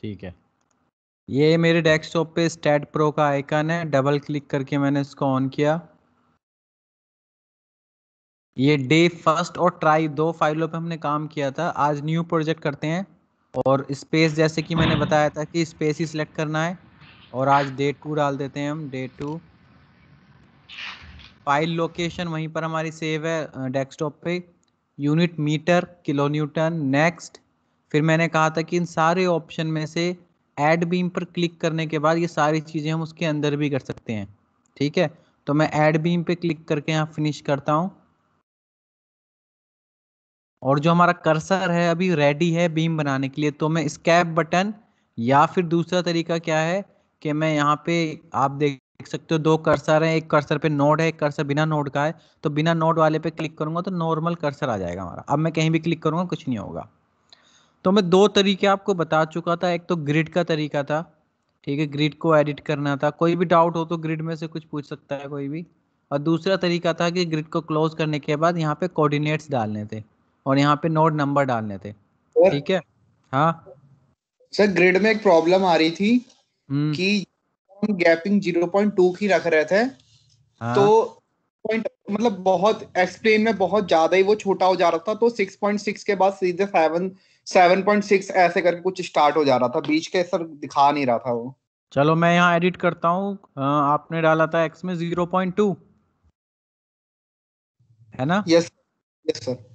ठीक है ये मेरे डेस्कटॉप पे स्टैट प्रो का आइकन है डबल क्लिक करके मैंने इसको ऑन किया ये डे फर्स्ट और ट्राई दो फाइलों पे हमने काम किया था आज न्यू प्रोजेक्ट करते हैं और स्पेस जैसे कि मैंने बताया था कि स्पेस ही सिलेक्ट करना है और आज डे टू डाल देते हैं हम डे टू फाइल लोकेशन वहीं पर हमारी सेव है डेस्कटॉप पे unit metre kilo newton next फिर मैंने कहा था कि इन सारे ऑप्शन में से एड बीम पर क्लिक करने के बाद ये सारी चीज़ें हम उसके अंदर भी कर सकते हैं ठीक है तो मैं एड बीम पे क्लिक करके यहाँ फिनिश करता हूँ और जो हमारा कर्सर है अभी रेडी है बीम बनाने के लिए तो मैं स्कैप बटन या फिर दूसरा तरीका क्या है कि मैं यहाँ पे आप देख सकते हो दो कर्सर हैं एक कर्सर पे नोड है एक कर्सर बिना नोड का है तो बिना नोड वाले पे क्लिक करूंगा तो नॉर्मल कर्सर आ जाएगा हमारा अब मैं कहीं भी क्लिक करूँगा कुछ नहीं होगा तो मैं दो तरीके आपको बता चुका था एक तो ग्रिड का तरीका था ठीक है ग्रिड को एडिट करना था कोई भी डाउट हो तो ग्रिड में से कुछ पूछ सकता है कोई भी और दूसरा तरीका था कि ग्रिड को क्लोज करने के बाद यहाँ पे कोऑर्डिनेट्स डालने थे और यहाँ पे नोड नंबर डालने थे ठीक है हाँ सर ग्रिड में एक प्रॉब्लम आ रही थी हम्म। कि हम गैपिंग 0.2 की रख रहे थे हाँ। तो पॉइंट मतलब बहुत एक्सप्लेन में बहुत ज्यादा ही वो छोटा हो जा रहा था तो 6.6 के बाद सीधे सेवन सेवन पॉइंट सिक्स ऐसे करके कुछ स्टार्ट हो जा रहा था बीच के सर दिखा नहीं रहा था वो चलो मैं यहाँ एडिट करता हूँ आपने डाला था एक्स में जीरो पॉइंट टू है ना यस यस सर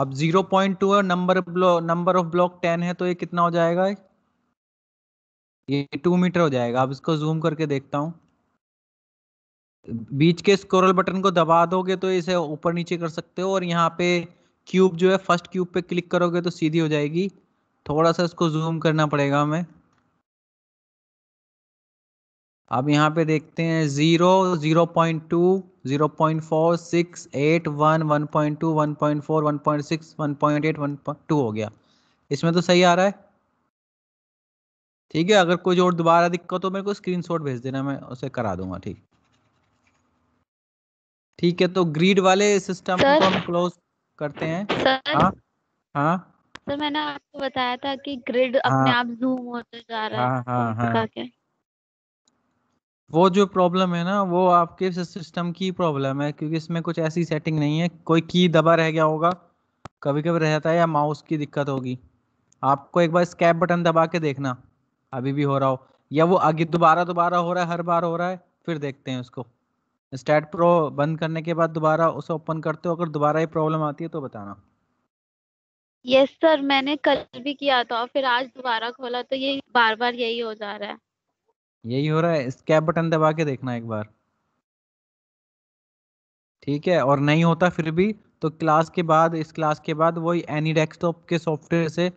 अब जीरो पॉइंट टू और number number of block ten है तो ये कितना हो जाएगा ये टू मीटर हो जाएगा अब इसको जूम करके देखता हूँ बीच के स्क्रॉल बटन को दबा दोगे तो इसे ऊपर नीचे कर सकते हो और यहाँ पे क्यूब जो है फर्स्ट क्यूब पे क्लिक करोगे तो सीधी हो जाएगी थोड़ा सा इसको जूम करना पड़ेगा हमें अब यहाँ पे देखते हैं zero zero point two zero point four six eight one one point two one point four one point six one point eight one point two हो गया इसमें तो सही आ रहा है ठीक है अगर कुछ और दोबारा दिक्कत हो तो मेरे को स्क्रीनशॉट भेज देना मैं उसे करा दूंगा ठीक ठीक है तो ग्रीड वाले सिस्टम को हम क्लोज करते हैं सर हाँ? हाँ सर मैंने आपको बताया था कि ग्रिड हाँ, अपने आप जूम होते जा रहा है हाँ, हाँ, हाँ, वो जो प्रॉब्लम है ना वो आपके सिस्टम की प्रॉब्लम है क्योंकि इसमें कुछ ऐसी सेटिंग नहीं है कोई की दबा रह गया होगा कभी कभी रहता है या माउस की दिक्कत होगी आपको एक बार स्कैप बटन दबा के देखना अभी भी हो रहा हो या वो आगे दोबारा दोबारा हो रहा है हर बार हो रहा है फिर देखते हैं उसको स्टैट प्रो बंद करने के बाद दोबारा उसे ओपन करते हो अगर दोबारा ये प्रॉब्लम आती है तो बताना यस yes, सर मैंने कल भी किया था और फिर आज दोबारा खोला तो ये बार बार यही हो जा रहा है यही हो रहा है स्कैप बटन दबा के देखना एक बार ठीक है और नहीं होता फिर भी तो क्लास के बाद इस क्लास के बाद वही एनी डेस्कटॉप के सॉफ्टवेयर से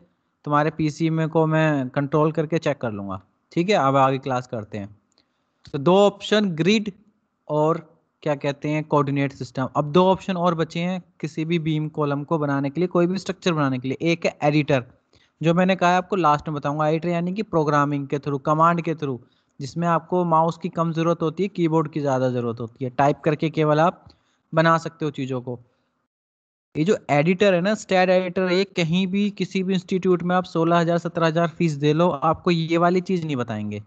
तुम्हारे पीसी में को मैं कंट्रोल करके चेक कर लूँगा ठीक है अब आगे क्लास करते हैं तो दो ऑप्शन ग्रिड और क्या कहते हैं कोऑर्डिनेट सिस्टम अब दो ऑप्शन और बचे हैं किसी भी बीम कॉलम को बनाने के लिए कोई भी स्ट्रक्चर बनाने के लिए एक है एडिटर जो मैंने कहा है आपको लास्ट में बताऊंगा एडिटर यानी कि प्रोग्रामिंग के थ्रू कमांड के थ्रू जिसमें आपको माउस की कम ज़रूरत होती है कीबोर्ड की ज़्यादा ज़रूरत होती है टाइप करके केवल आप बना सकते हो चीज़ों को ये जो एडिटर है ना स्टैड एडिटर एक कहीं भी किसी भी इंस्टीट्यूट में आप सोलह हज़ार सत्रह हज़ार फीस दे लो आपको ये वाली चीज़ नहीं बताएंगे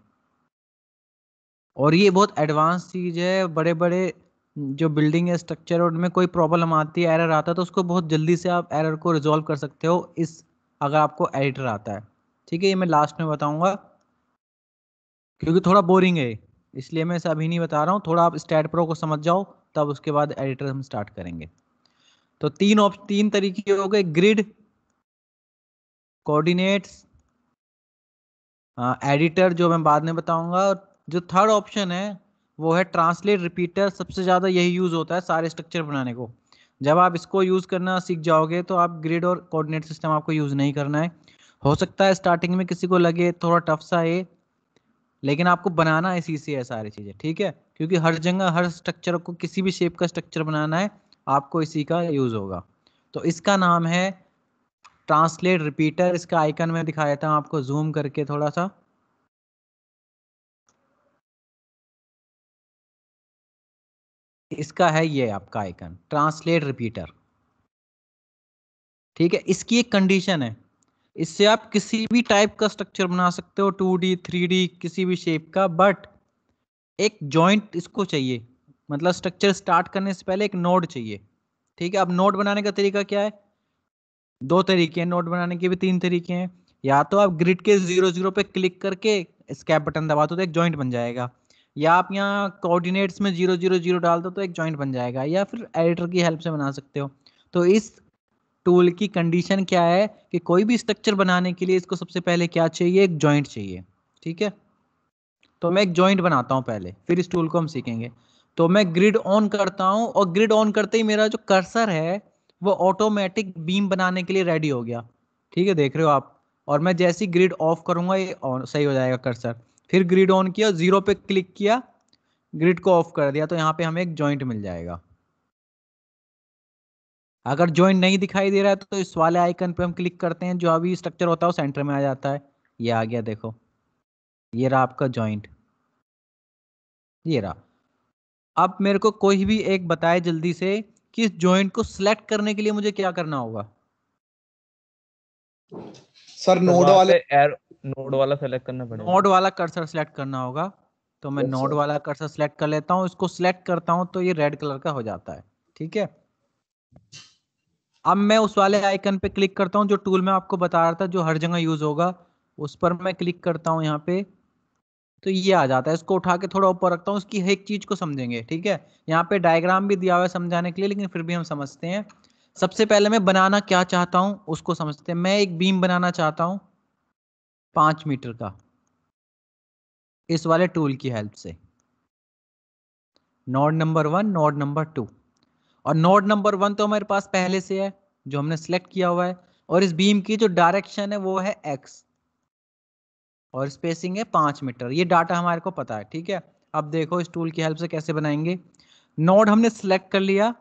और ये बहुत एडवांस चीज़ है बड़े बड़े जो बिल्डिंग है स्ट्रक्चर उनमें कोई प्रॉब्लम आती है एरर आता है तो उसको बहुत जल्दी से आप एरर को रिजॉल्व कर सकते हो इस अगर आपको एडिटर आता है ठीक है ये मैं लास्ट में बताऊंगा क्योंकि थोड़ा बोरिंग है इसलिए मैं अभी नहीं बता रहा हूँ थोड़ा आप स्टैट प्रो को समझ जाओ तब उसके बाद एडिटर हम स्टार्ट करेंगे तो तीन ऑप्शन तीन तरीके हो गए ग्रिड कोऑर्डिनेट्स एडिटर जो मैं बाद में बताऊंगा और जो थर्ड ऑप्शन है वो है ट्रांसलेट रिपीटर सबसे ज़्यादा यही यूज़ होता है सारे स्ट्रक्चर बनाने को जब आप इसको यूज़ करना सीख जाओगे तो आप ग्रिड और कोऑर्डिनेट सिस्टम आपको यूज़ नहीं करना है हो सकता है स्टार्टिंग में किसी को लगे थोड़ा टफ सा ये लेकिन आपको बनाना इसी से है सारी चीज़ें ठीक है क्योंकि हर जगह हर स्ट्रक्चर को किसी भी शेप का स्ट्रक्चर बनाना है आपको इसी का यूज़ होगा तो इसका नाम है ट्रांसलेट रिपीटर इसका आइकन में दिखाया था आपको जूम करके थोड़ा सा इसका है ये आपका आइकन ट्रांसलेट रिपीटर ठीक है इसकी एक कंडीशन है इससे आप किसी भी टाइप का स्ट्रक्चर बना सकते हो टू डी थ्री डी किसी भी शेप का बट एक जॉइंट इसको चाहिए मतलब स्ट्रक्चर स्टार्ट करने से पहले एक नोड चाहिए ठीक है अब नोड बनाने का तरीका क्या है दो तरीके हैं नोट बनाने के भी तीन तरीके हैं या तो आप ग्रिड के जीरो जीरो पे क्लिक करके स्कैप बटन दबा दो तो एक जॉइंट बन जाएगा या आप यहाँ कोऑर्डिनेट्स में जीरो जीरो जीरो डाल दो तो एक जॉइंट बन जाएगा या फिर एडिटर की हेल्प से बना सकते हो तो इस टूल की कंडीशन क्या है कि कोई भी स्ट्रक्चर बनाने के लिए इसको सबसे पहले क्या चाहिए एक जॉइंट चाहिए ठीक है तो मैं एक जॉइंट बनाता हूँ पहले फिर इस टूल को हम सीखेंगे तो मैं ग्रिड ऑन करता हूँ और ग्रिड ऑन करते ही मेरा जो कर्सर है वो ऑटोमेटिक बीम बनाने के लिए रेडी हो गया ठीक है देख रहे हो आप और मैं जैसी ग्रिड ऑफ करूंगा ये सही हो जाएगा कर्सर फिर ग्रिड ऑन किया जीरो पे क्लिक किया ग्रिड को ऑफ कर दिया तो यहाँ पे हमें एक जॉइंट मिल जाएगा अगर ज्वाइंट नहीं दिखाई दे रहा है तो इस वाले आइकन पे हम क्लिक करते हैं जो अभी स्ट्रक्चर होता है वो सेंटर में आ जाता है ये आ गया देखो ये रहा आपका ज्वाइंट ये रहा अब मेरे को कोई भी एक बताए जल्दी से कि इस ज्वाइंट को सिलेक्ट करने के लिए मुझे क्या करना होगा सर नोड तो वाले नोड वाला सेलेक्ट करना पड़ेगा नोड वाला कर्सर सेलेक्ट करना होगा तो मैं नोड वाला कर्सर सेलेक्ट कर लेता हूँ इसको सिलेक्ट करता हूँ तो ये रेड कलर का हो जाता है ठीक है अब मैं उस वाले आइकन पे क्लिक करता हूँ जो टूल में आपको बता रहा था जो हर जगह यूज होगा उस पर मैं क्लिक करता हूँ यहाँ पे तो ये आ जाता है इसको उठा के थोड़ा ऊपर रखता हूँ इसकी एक चीज को समझेंगे ठीक है यहाँ पे डायग्राम भी दिया हुआ है समझाने के लिए लेकिन फिर भी हम समझते हैं सबसे पहले मैं बनाना क्या चाहता हूँ उसको समझते हैं मैं एक बीम बनाना चाहता हूँ पांच मीटर का इस वाले टूल की हेल्प से node number one node number two और नोड नंबर वन तो हमारे पास पहले से है जो हमने सेलेक्ट किया हुआ है और इस बीम की जो डायरेक्शन है वो है एक्स और स्पेसिंग है पांच मीटर ये डाटा हमारे को पता है ठीक है अब देखो इस टूल की हेल्प से कैसे बनाएंगे नोड हमने सेलेक्ट कर लिया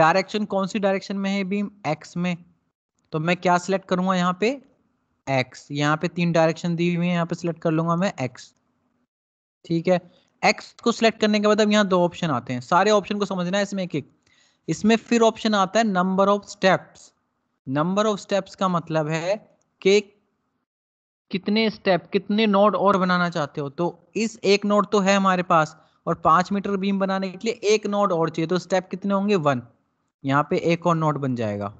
डायरेक्शन कौन सी डायरेक्शन में है बीम एक्स में तो मैं क्या सिलेक्ट करूंगा यहाँ पे एक्स यहाँ पे तीन डायरेक्शन दी हुई है यहाँ पे सिलेक्ट कर लूंगा मैं एक्स ठीक है एक्स को सिलेक्ट करने के बाद अब यहाँ दो ऑप्शन आते हैं सारे ऑप्शन को समझना है इसमें एक एक इसमें फिर ऑप्शन आता है number of steps number of steps का मतलब है कि कितने स्टेप कितने नोड और बनाना चाहते हो तो इस एक नोड तो है हमारे पास और पांच मीटर बीम बनाने के लिए एक नोड और चाहिए तो स्टेप कितने होंगे वन यहाँ पे एक और नोड बन जाएगा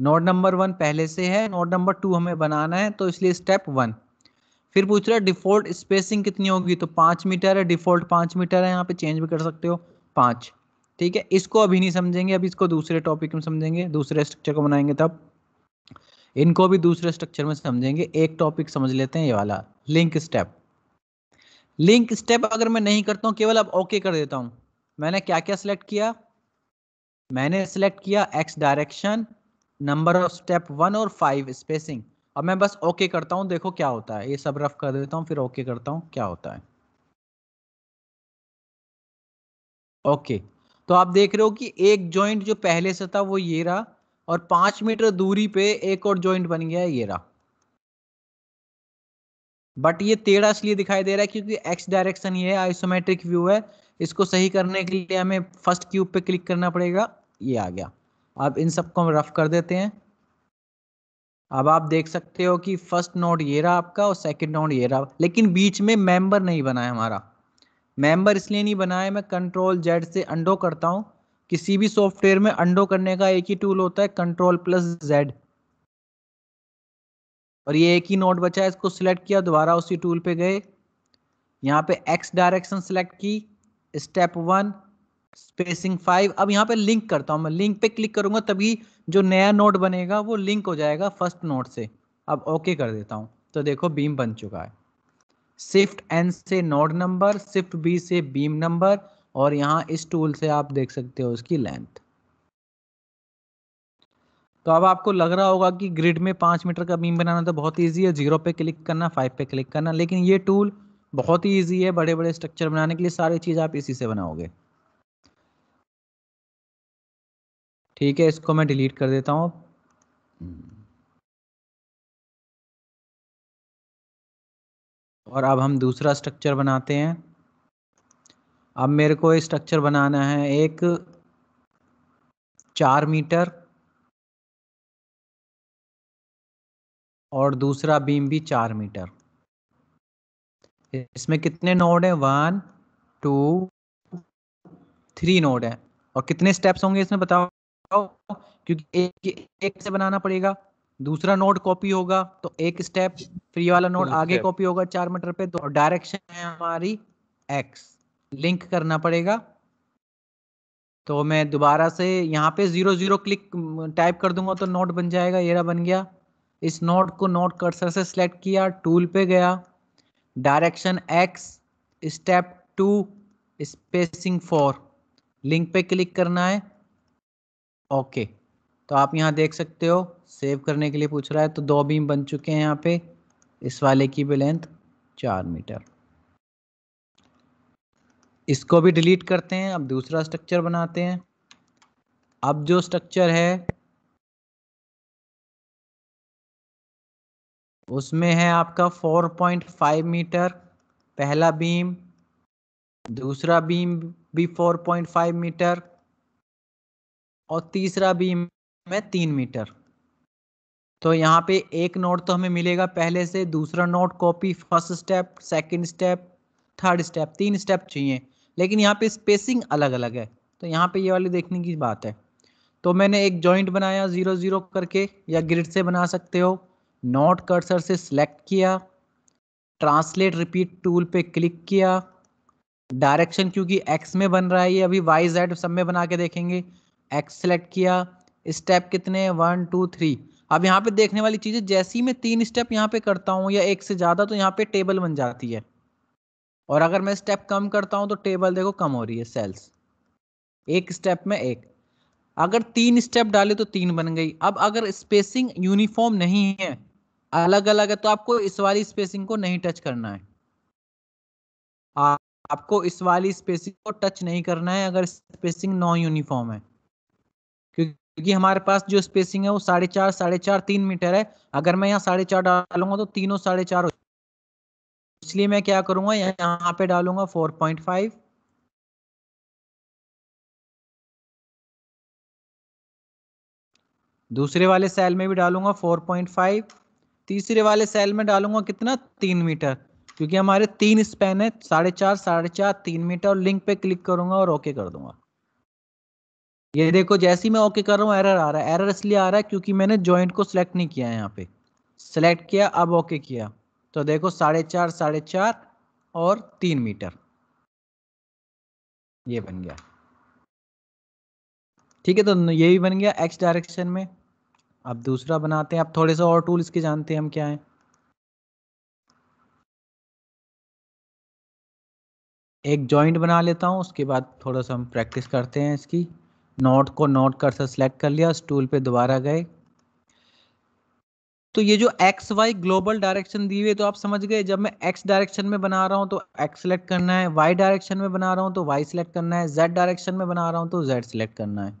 नोड नंबर वन पहले से है नोड नंबर टू हमें बनाना है तो इसलिए स्टेप वन फिर पूछ रहा है डिफॉल्ट स्पेसिंग कितनी होगी तो पाँच मीटर है डिफॉल्ट पाँच मीटर है यहाँ पे चेंज भी कर सकते हो पाँच ठीक है इसको अभी नहीं समझेंगे अभी इसको दूसरे टॉपिक में समझेंगे दूसरे स्ट्रक्चर को बनाएंगे तब इनको भी दूसरे स्ट्रक्चर में समझेंगे एक टॉपिक समझ लेते हैं ये वाला लिंक स्टेप लिंक स्टेप अगर मैं नहीं करता हूँ केवल अब ओके कर देता हूँ मैंने क्या क्या सिलेक्ट किया मैंने सिलेक्ट किया X direction number of step one और फाइव स्पेसिंग अब मैं बस ओके okay करता हूँ देखो क्या होता है ये सब रफ कर देता हूँ फिर ओके okay करता हूँ क्या होता है ओके okay. तो आप देख रहे हो कि एक जॉइंट जो पहले से था वो ये रहा और पांच मीटर दूरी पे एक और जॉइंट बन गया ये रहा बट ये टेढ़ा इसलिए दिखाई दे रहा है क्योंकि एक्स डायरेक्शन ये आइसोमेट्रिक व्यू है इसको सही करने के लिए हमें फर्स्ट क्यूब पे क्लिक करना पड़ेगा ये आ गया अब इन सबको हम रफ कर देते हैं अब आप देख सकते हो कि फर्स्ट नोट ये रहा आपका और सेकंड नोट ये रहा लेकिन बीच में मेंबर नहीं बना है हमारा मेंबर इसलिए नहीं बना है मैं कंट्रोल जेड से अंडो करता हूँ किसी भी सॉफ्टवेयर में अंडो करने का एक ही टूल होता है कंट्रोल प्लस जेड और ये एक ही नोट बचा है इसको सिलेक्ट किया दोबारा उसी टूल पे गए यहाँ पे एक्स डायरेक्शन सिलेक्ट की स्टेप वन स्पेसिंग फाइव अब यहाँ पे लिंक करता हूँ मैं लिंक पे क्लिक करूंगा तभी जो नया नोट बनेगा वो लिंक हो जाएगा फर्स्ट नोट से अब ओके कर देता हूँ तो देखो बीम बन चुका है शिफ्ट एन से नोड नंबर शिफ्ट बी से बीम नंबर और यहाँ इस टूल से आप देख सकते हो उसकी लेंथ तो अब आपको लग रहा होगा कि ग्रिड में पांच मीटर का बीम बनाना तो बहुत ईजी है जीरो पे क्लिक करना फाइव पे क्लिक करना लेकिन ये टूल बहुत ही ईजी है बड़े बड़े स्ट्रक्चर बनाने के लिए सारी चीज़ आप इसी से बनाओगे ठीक है इसको मैं डिलीट कर देता हूँ और अब हम दूसरा स्ट्रक्चर बनाते हैं अब मेरे को स्ट्रक्चर बनाना है एक चार मीटर और दूसरा बीम भी चार मीटर इसमें कितने नोड हैं वन टू थ्री नोड हैं और कितने स्टेप्स होंगे इसमें बताओ बताओ क्योंकि एक, एक से बनाना पड़ेगा दूसरा नोट कॉपी होगा तो एक स्टेप फ्री वाला नोट आगे कॉपी होगा चार मीटर पे तो डायरेक्शन है हमारी एक्स लिंक करना पड़ेगा तो मैं दोबारा से यहाँ पे जीरो जीरो क्लिक टाइप कर दूंगा तो नोट बन जाएगा येरा बन गया इस नोट को नोट कर्सर से सिलेक्ट किया टूल पे गया direction X step two spacing four link पे क्लिक करना है ओके तो आप यहाँ देख सकते हो सेव करने के लिए पूछ रहा है तो दो बीम बन चुके हैं यहाँ पे इस वाले की भी लेंथ चार मीटर इसको भी डिलीट करते हैं अब दूसरा स्ट्रक्चर बनाते हैं अब जो स्ट्रक्चर है उसमें है आपका 4.5 मीटर पहला बीम दूसरा बीम भी 4.5 मीटर और तीसरा बीम है तीन मीटर तो यहाँ पे एक नोट तो हमें मिलेगा पहले से दूसरा note copy first step second step third step तीन स्टेप चाहिए लेकिन यहाँ पे स्पेसिंग अलग अलग है तो यहाँ पे ये वाली देखने की बात है तो मैंने एक जॉइंट बनाया ज़ीरो ज़ीरो करके या ग्रिड से बना सकते हो नोट कर्सर से सिलेक्ट किया ट्रांसलेट रिपीट टूल पे क्लिक किया डायरेक्शन क्योंकि एक्स में बन रहा है ये अभी वाई जेड सब में बना के देखेंगे एक्स सेलेक्ट किया स्टेप कितने वन टू थ्री अब यहाँ पे देखने वाली चीज़ है जैसी मैं तीन स्टेप यहाँ पे करता हूँ या एक से ज़्यादा तो यहाँ पे टेबल बन जाती है और अगर मैं स्टेप कम करता हूँ तो टेबल देखो कम हो रही है सेल्स एक स्टेप में एक अगर तीन स्टेप डाले तो तीन बन गई अब अगर स्पेसिंग यूनिफॉर्म नहीं है अलग अलग है तो आपको इस वाली स्पेसिंग को नहीं टच करना है आ, आपको इस वाली स्पेसिंग को टच नहीं करना है अगर स्पेसिंग नॉन यूनिफॉर्म है क्योंकि हमारे पास जो स्पेसिंग है वो साढ़े चार साढ़े चार तीन मीटर है अगर मैं यहाँ साढ़े चार डालूंगा तो तीनों साढ़े चार इसलिए मैं क्या करूंगा यहाँ पे डालूंगा फोर पॉइंट फाइव दूसरे वाले सेल में भी डालूंगा फोर पॉइंट फाइव तीसरे वाले सेल में डालूंगा कितना तीन मीटर क्योंकि हमारे तीन स्पेन है साढ़े चार साढ़े चार तीन मीटर और लिंक पे क्लिक करूंगा और ओके कर दूंगा ये देखो जैसे ही मैं ओके कर रहा हूँ एरर आ रहा है एरर इसलिए आ रहा है क्योंकि मैंने ज्वाइंट को सिलेक्ट नहीं किया है यहाँ पे सिलेक्ट किया अब ओके किया तो देखो साढ़े चार साढ़े चार और तीन मीटर ये बन गया ठीक है तो ये भी बन गया एक्स डायरेक्शन में अब दूसरा बनाते हैं अब थोड़े से और टूल इसके जानते हैं हम क्या है एक जॉइंट बना लेता हूँ उसके बाद थोड़ा सा हम प्रैक्टिस करते हैं इसकी नोट को नॉट कर्सर सेलेक्ट कर लिया स्टूल पे दोबारा गए तो ये जो एक्स वाई ग्लोबल डायरेक्शन दी हुई तो आप समझ गए जब मैं एक्स डायरेक्शन में बना रहा हूं तो एक्स सेलेक्ट करना है वाई डायरेक्शन में बना रहा हूँ तो वाई सेलेक्ट करना है जेड डायरेक्शन में बना रहा हूं तो जेड सेलेक्ट तो करना है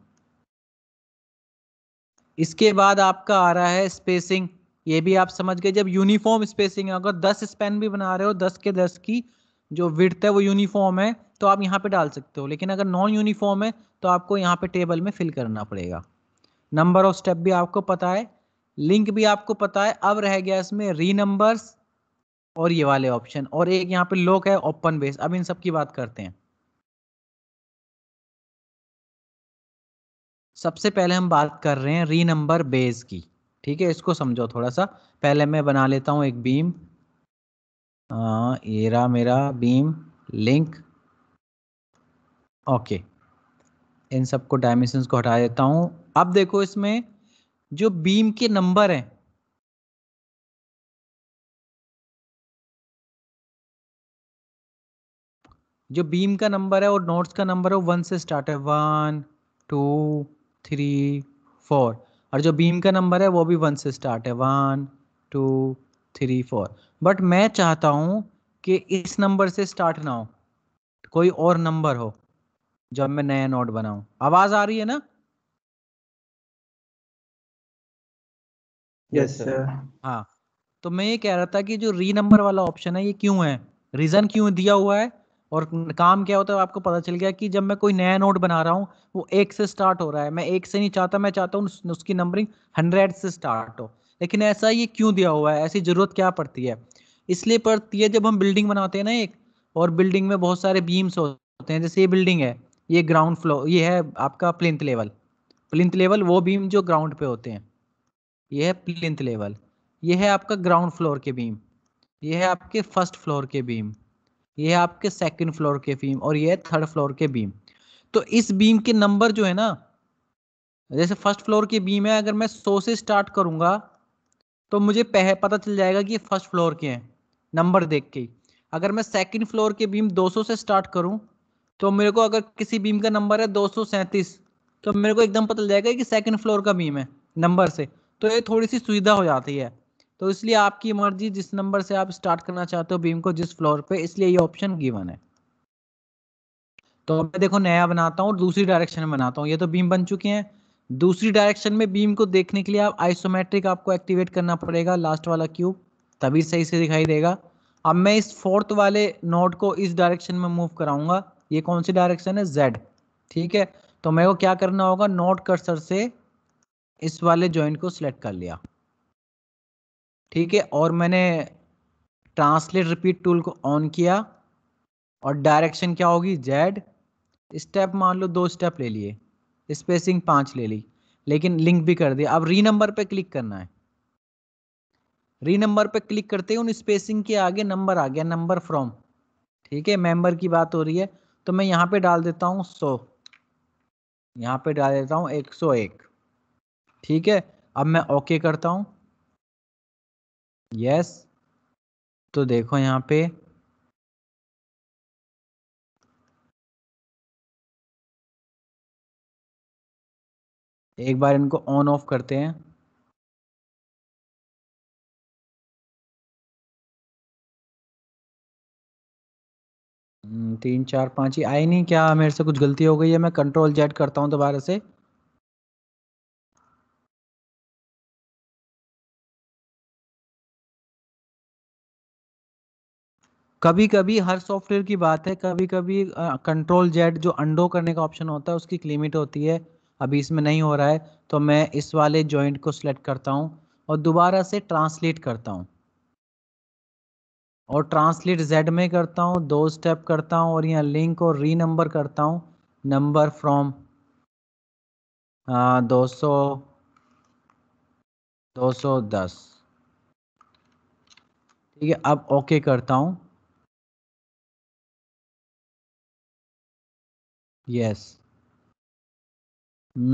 इसके बाद आपका आ रहा है स्पेसिंग ये भी आप समझ गए जब यूनिफॉर्म स्पेसिंग अगर दस स्पेन भी बना रहे हो दस के दस की जो विड्थ है वो यूनिफॉर्म है तो आप यहाँ पे डाल सकते हो लेकिन अगर नॉन यूनिफॉर्म है तो आपको यहाँ पे टेबल में फिल करना पड़ेगा नंबर ऑफ स्टेप भी आपको पता है लिंक भी आपको पता है अब रह गया इसमें री नंबर्स और ये वाले ऑप्शन और एक यहाँ पे लोक है ओपन बेस अब इन सब की बात करते हैं सबसे पहले हम बात कर रहे हैं री नंबर बेस की ठीक है इसको समझो थोड़ा सा पहले मैं बना लेता हूँ एक बीम आ, हाँ, ये रहा मेरा बीम लिंक ओके इन सबको डायमेंशन को हटा देता हूं अब देखो इसमें जो बीम के नंबर हैं जो बीम का नंबर है और नोट्स का नंबर है वन से स्टार्ट है वन टू थ्री फोर और जो बीम का नंबर है वो भी वन से स्टार्ट है one two three four but मैं चाहता हूं कि इस नंबर से स्टार्ट ना हो कोई और नंबर हो जब मैं नया नोट बनाऊं आवाज आ रही है ना यस yes, सर हाँ तो मैं ये कह रहा था कि जो री नंबर वाला ऑप्शन है ये क्यों है रीजन क्यों दिया हुआ है और काम क्या होता है आपको पता चल गया कि जब मैं कोई नया नोट बना रहा हूँ वो एक से स्टार्ट हो रहा है मैं एक से नहीं चाहता मैं चाहता हूँ उसकी नंबरिंग हंड्रेड से स्टार्ट हो लेकिन ऐसा ये क्यों दिया हुआ है ऐसी ज़रूरत क्या पड़ती है इसलिए पड़ती है जब हम बिल्डिंग बनाते हैं ना एक और बिल्डिंग में बहुत सारे बीम्स होते हैं जैसे ये बिल्डिंग है ये ग्राउंड फ्लोर ये है आपका प्लिंथ लेवल प्लिंथ लेवल वो बीम जो ग्राउंड पे होते हैं ये है प्लिंथ लेवल ये है आपका ग्राउंड फ्लोर के बीम ये है आपके फर्स्ट फ्लोर के बीम ये है आपके सेकंड फ्लोर के बीम और ये है थर्ड फ्लोर के बीम तो इस बीम के नंबर जो है ना जैसे फर्स्ट फ्लोर की बीम है अगर मैं सौ से स्टार्ट करूंगा तो मुझे पह, पता चल जाएगा कि फर्स्ट फ्लोर के हैं नंबर देख के अगर मैं सेकंड फ्लोर के बीम 200 से स्टार्ट करूं तो मेरे को अगर किसी बीम का नंबर है दो तो मेरे को एकदम पता चल जाएगा कि सेकंड फ्लोर का बीम है नंबर से तो ये थोड़ी सी सुविधा हो जाती है तो इसलिए आपकी मर्जी जिस नंबर से आप स्टार्ट करना चाहते हो बीम को जिस फ्लोर पे इसलिए ये ऑप्शन गिवन है तो मैं देखो नया बनाता हूँ दूसरी डायरेक्शन में बनाता हूँ ये तो बीम बन चुके हैं दूसरी डायरेक्शन में बीम को देखने के लिए आप आइसोमेट्रिक आपको एक्टिवेट करना पड़ेगा लास्ट वाला क्यूब तभी सही से दिखाई देगा अब मैं इस फोर्थ वाले नोड को इस डायरेक्शन में मूव कराऊंगा ये कौन सी डायरेक्शन है जेड ठीक है तो मेरे को क्या करना होगा नोट कर्सर से इस वाले जॉइंट को सिलेक्ट कर लिया ठीक है और मैंने ट्रांसलेट रिपीट टूल को ऑन किया और डायरेक्शन क्या होगी जेड स्टेप मान लो दो स्टेप ले लिए स्पेसिंग पांच ले ली लेकिन लिंक भी कर दिया अब री नंबर पे क्लिक करना है री नंबर पे क्लिक करते ही उन स्पेसिंग के आगे नंबर आ गया नंबर फ्रॉम ठीक है मेंबर की बात हो रही है तो मैं यहाँ पे डाल देता हूँ सौ यहाँ पे डाल देता हूँ एक सौ एक ठीक है अब मैं ओके करता हूँ यस तो देखो यहाँ पे एक बार इनको ऑन ऑफ करते हैं हम्म, तीन चार पाँच ही आई नहीं क्या मेरे से कुछ गलती हो गई है मैं कंट्रोल जेड करता हूँ दोबारा से कभी कभी हर सॉफ्टवेयर की बात है कभी कभी कंट्रोल जेड जो अंडो करने का ऑप्शन होता है उसकी लिमिट होती है अभी इसमें नहीं हो रहा है तो मैं इस वाले जॉइंट को सिलेक्ट करता हूँ और दोबारा से ट्रांसलेट करता हूँ और ट्रांसलेट जेड में करता हूँ दो स्टेप करता हूँ और यहाँ लिंक और री नंबर करता हूँ नंबर फ्रॉम दो सौ दो सौ दस ठीक है अब ओके करता हूँ यस Hmm.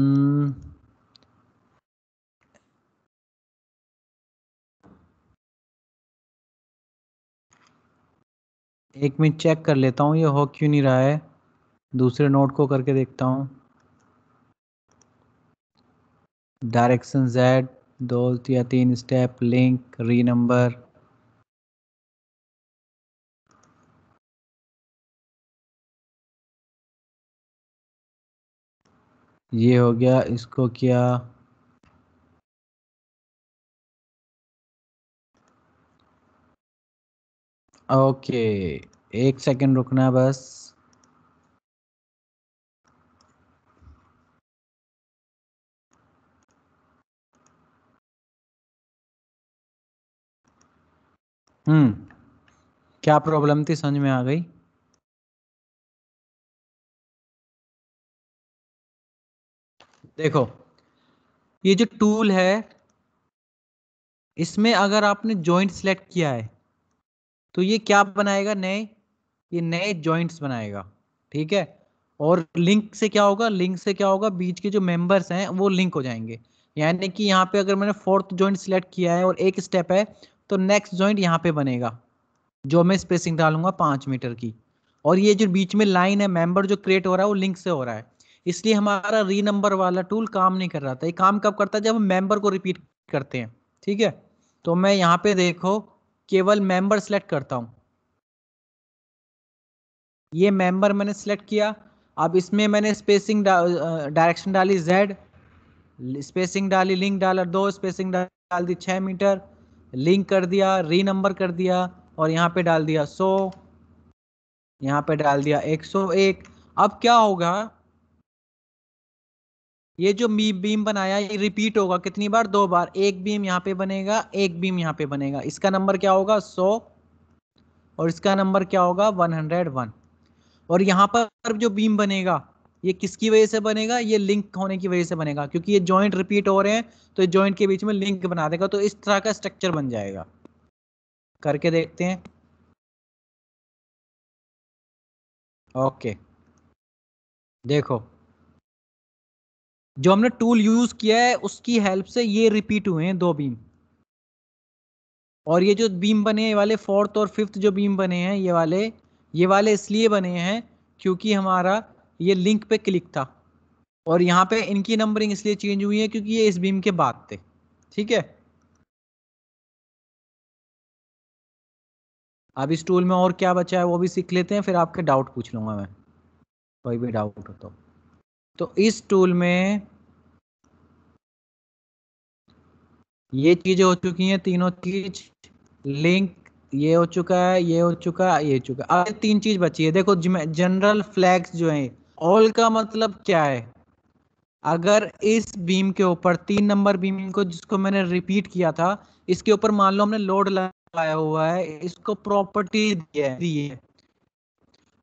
एक मिनट चेक कर लेता हूँ ये हो क्यों नहीं रहा है दूसरे नोट को करके देखता हूँ डायरेक्शन जेड दो या तीन स्टेप लिंक री नंबर ये हो गया इसको क्या ओके एक सेकंड रुकना बस हम्म क्या प्रॉब्लम थी समझ में आ गई देखो ये जो टूल है इसमें अगर आपने जॉइंट सेलेक्ट किया है तो ये क्या बनाएगा नए ये नए जॉइंट्स बनाएगा ठीक है और लिंक से क्या होगा लिंक से क्या होगा बीच के जो मेंबर्स हैं वो लिंक हो जाएंगे यानी कि यहाँ पे अगर मैंने फोर्थ जॉइंट सिलेक्ट किया है और एक स्टेप है तो नेक्स्ट जॉइंट यहाँ पे बनेगा जो मैं स्पेसिंग डालूंगा पांच मीटर की और ये जो बीच में लाइन है मेंबर जो क्रिएट हो रहा है वो लिंक से हो रहा है इसलिए हमारा री नंबर वाला टूल काम नहीं कर रहा था ये काम कब करता है जब हम मेंबर को रिपीट करते हैं ठीक है तो मैं यहाँ पे देखो केवल मेंबर सेलेक्ट करता हूँ ये मेंबर मैंने सेलेक्ट किया अब इसमें मैंने स्पेसिंग डायरेक्शन डाली जेड स्पेसिंग डाली लिंक डाला दो स्पेसिंग डाल दी छः मीटर लिंक कर दिया री नंबर कर दिया और यहाँ पे डाल दिया सौ यहाँ पे डाल दिया एक सौ एक अब क्या होगा ये जो बीम बनाया ये रिपीट होगा कितनी बार दो बार एक बीम यहाँ पे बनेगा एक बीम यहाँ पे बनेगा इसका नंबर क्या होगा सो और इसका नंबर क्या होगा वन हंड्रेड वन और यहाँ पर जो बीम बनेगा ये किसकी वजह से बनेगा ये लिंक होने की वजह से बनेगा क्योंकि ये ज्वाइंट रिपीट हो रहे हैं तो ज्वाइंट के बीच में लिंक बना देगा तो इस तरह का स्ट्रक्चर बन जाएगा करके देखते हैं ओके देखो जो हमने टूल यूज किया है उसकी हेल्प से ये रिपीट हुए हैं दो बीम और ये जो बीम बने हैं ये वाले फोर्थ और फिफ्थ जो बीम बने हैं ये वाले ये वाले इसलिए बने हैं क्योंकि हमारा ये लिंक पे क्लिक था और यहाँ पे इनकी नंबरिंग इसलिए चेंज हुई है क्योंकि ये इस बीम के बाद थे ठीक है अब इस टूल में और क्या बचा है वो भी सीख लेते हैं फिर आपके डाउट पूछ लूंगा मैं कोई भी डाउट हो तो तो इस टूल में ये चीजें हो चुकी हैं तीनों चीज लिंक ये हो चुका है ये हो चुका है ये हो चुका है अब तीन चीज बची है देखो जनरल फ्लैग्स जो है ऑल का मतलब क्या है अगर इस बीम के ऊपर तीन नंबर बीम को जिसको मैंने रिपीट किया था इसके ऊपर मान लो हमने लोड लगाया हुआ है इसको प्रॉपर्टी दी है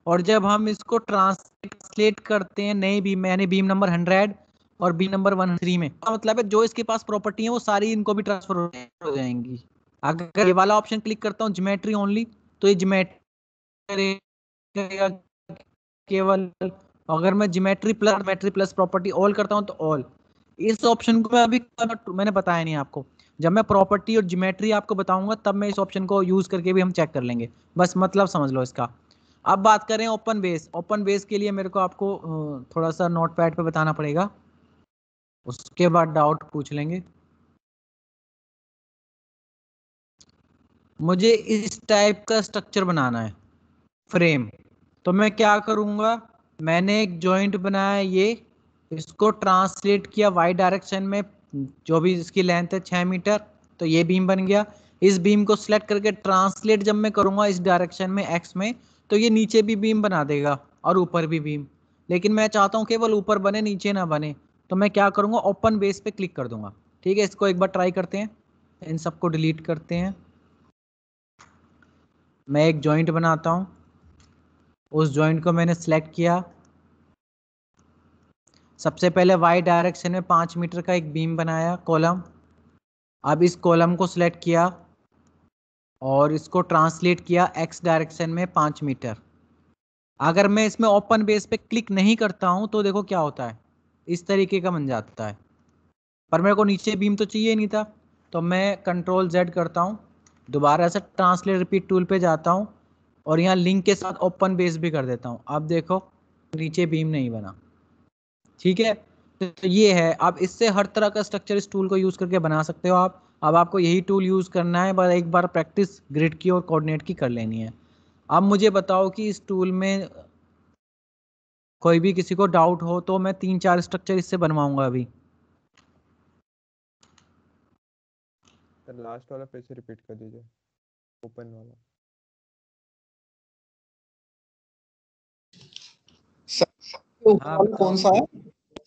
और जब हम इसको ट्रांसलेट करते हैं नई बीम यानी बीम नंबर हंड्रेड और बीम नंबर वन थ्री में तो मतलब है जो इसके पास प्रॉपर्टी है वो सारी इनको भी ट्रांसफर हो जाएंगी अगर ये वाला ऑप्शन क्लिक करता हूँ जोमेट्री ओनली तो ये जोमेट्री केवल अगर मैं जोमेट्री प्लस मेट्री प्लस प्रॉपर्टी ऑल करता हूँ तो ऑल इस ऑप्शन को मैं अभी तो, मैंने बताया नहीं आपको जब मैं प्रॉपर्टी और जोमेट्री आपको बताऊंगा तब मैं इस ऑप्शन को यूज करके भी हम चेक कर लेंगे बस मतलब समझ लो इसका अब बात करें ओपन बेस ओपन बेस के लिए मेरे को आपको थोड़ा सा नोट पैड पर बताना पड़ेगा उसके बाद डाउट पूछ लेंगे मुझे इस टाइप का स्ट्रक्चर बनाना है फ्रेम तो मैं क्या करूंगा मैंने एक जॉइंट बनाया ये इसको ट्रांसलेट किया वाई डायरेक्शन में जो भी इसकी लेंथ है छः मीटर तो ये बीम बन गया इस बीम को सिलेक्ट करके ट्रांसलेट जब मैं करूंगा इस डायरेक्शन में एक्स में तो ये नीचे भी बीम बना देगा और ऊपर भी बीम लेकिन मैं चाहता हूँ केवल ऊपर बने नीचे ना बने तो मैं क्या करूँगा ओपन बेस पे क्लिक कर दूंगा ठीक है इसको एक बार ट्राई करते हैं इन सबको डिलीट करते हैं मैं एक जॉइंट बनाता हूँ उस जॉइंट को मैंने सेलेक्ट किया सबसे पहले वाई डायरेक्शन में पाँच मीटर का एक बीम बनाया कॉलम अब इस कॉलम को सिलेक्ट किया और इसको ट्रांसलेट किया एक्स डायरेक्शन में पाँच मीटर अगर मैं इसमें ओपन बेस पे क्लिक नहीं करता हूँ तो देखो क्या होता है इस तरीके का बन जाता है पर मेरे को नीचे बीम तो चाहिए नहीं था तो मैं कंट्रोल जेड करता हूँ दोबारा से ट्रांसलेट रिपीट टूल पे जाता हूँ और यहाँ लिंक के साथ ओपन बेस भी कर देता हूँ अब देखो नीचे बीम नहीं बना ठीक है तो ये है आप इससे हर तरह का स्ट्रक्चर इस टूल को यूज़ करके बना सकते हो आप अब आपको यही टूल यूज़ करना है बस एक बार प्रैक्टिस ग्रिड की और कोऑर्डिनेट की कर लेनी है अब मुझे बताओ कि इस टूल में कोई भी किसी को डाउट हो तो मैं तीन चार स्ट्रक्चर इससे बनवाऊंगा अभी लास्ट वाला फिर से रिपीट कर दीजिए ओपन वाला ऊपर हाँ, कौन सा है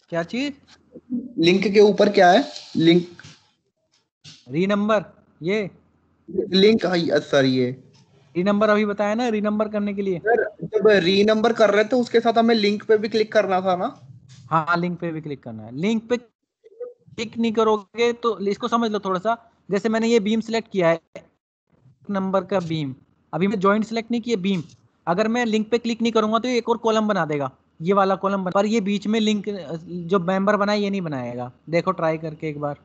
क्या चीज लिंक के ऊपर क्या है लिंक री नंबर ये लिंक सर ये री नंबर अभी बताया ना री नंबर करने के लिए सर जब री नंबर कर रहे थे उसके साथ हमें लिंक पे भी क्लिक करना था ना हाँ लिंक पे भी क्लिक करना है लिंक पे क्लिक नहीं करोगे तो इसको समझ लो थोड़ा सा जैसे मैंने ये बीम सिलेक्ट किया है नंबर का बीम अभी मैं ज्वाइंट सिलेक्ट नहीं किया बीम अगर मैं लिंक पे क्लिक नहीं करूंगा तो एक और कॉलम बना देगा ये वाला कॉलम पर ये बीच में लिंक जो मेंबर बनाए ये नहीं बनाएगा देखो ट्राई करके एक बार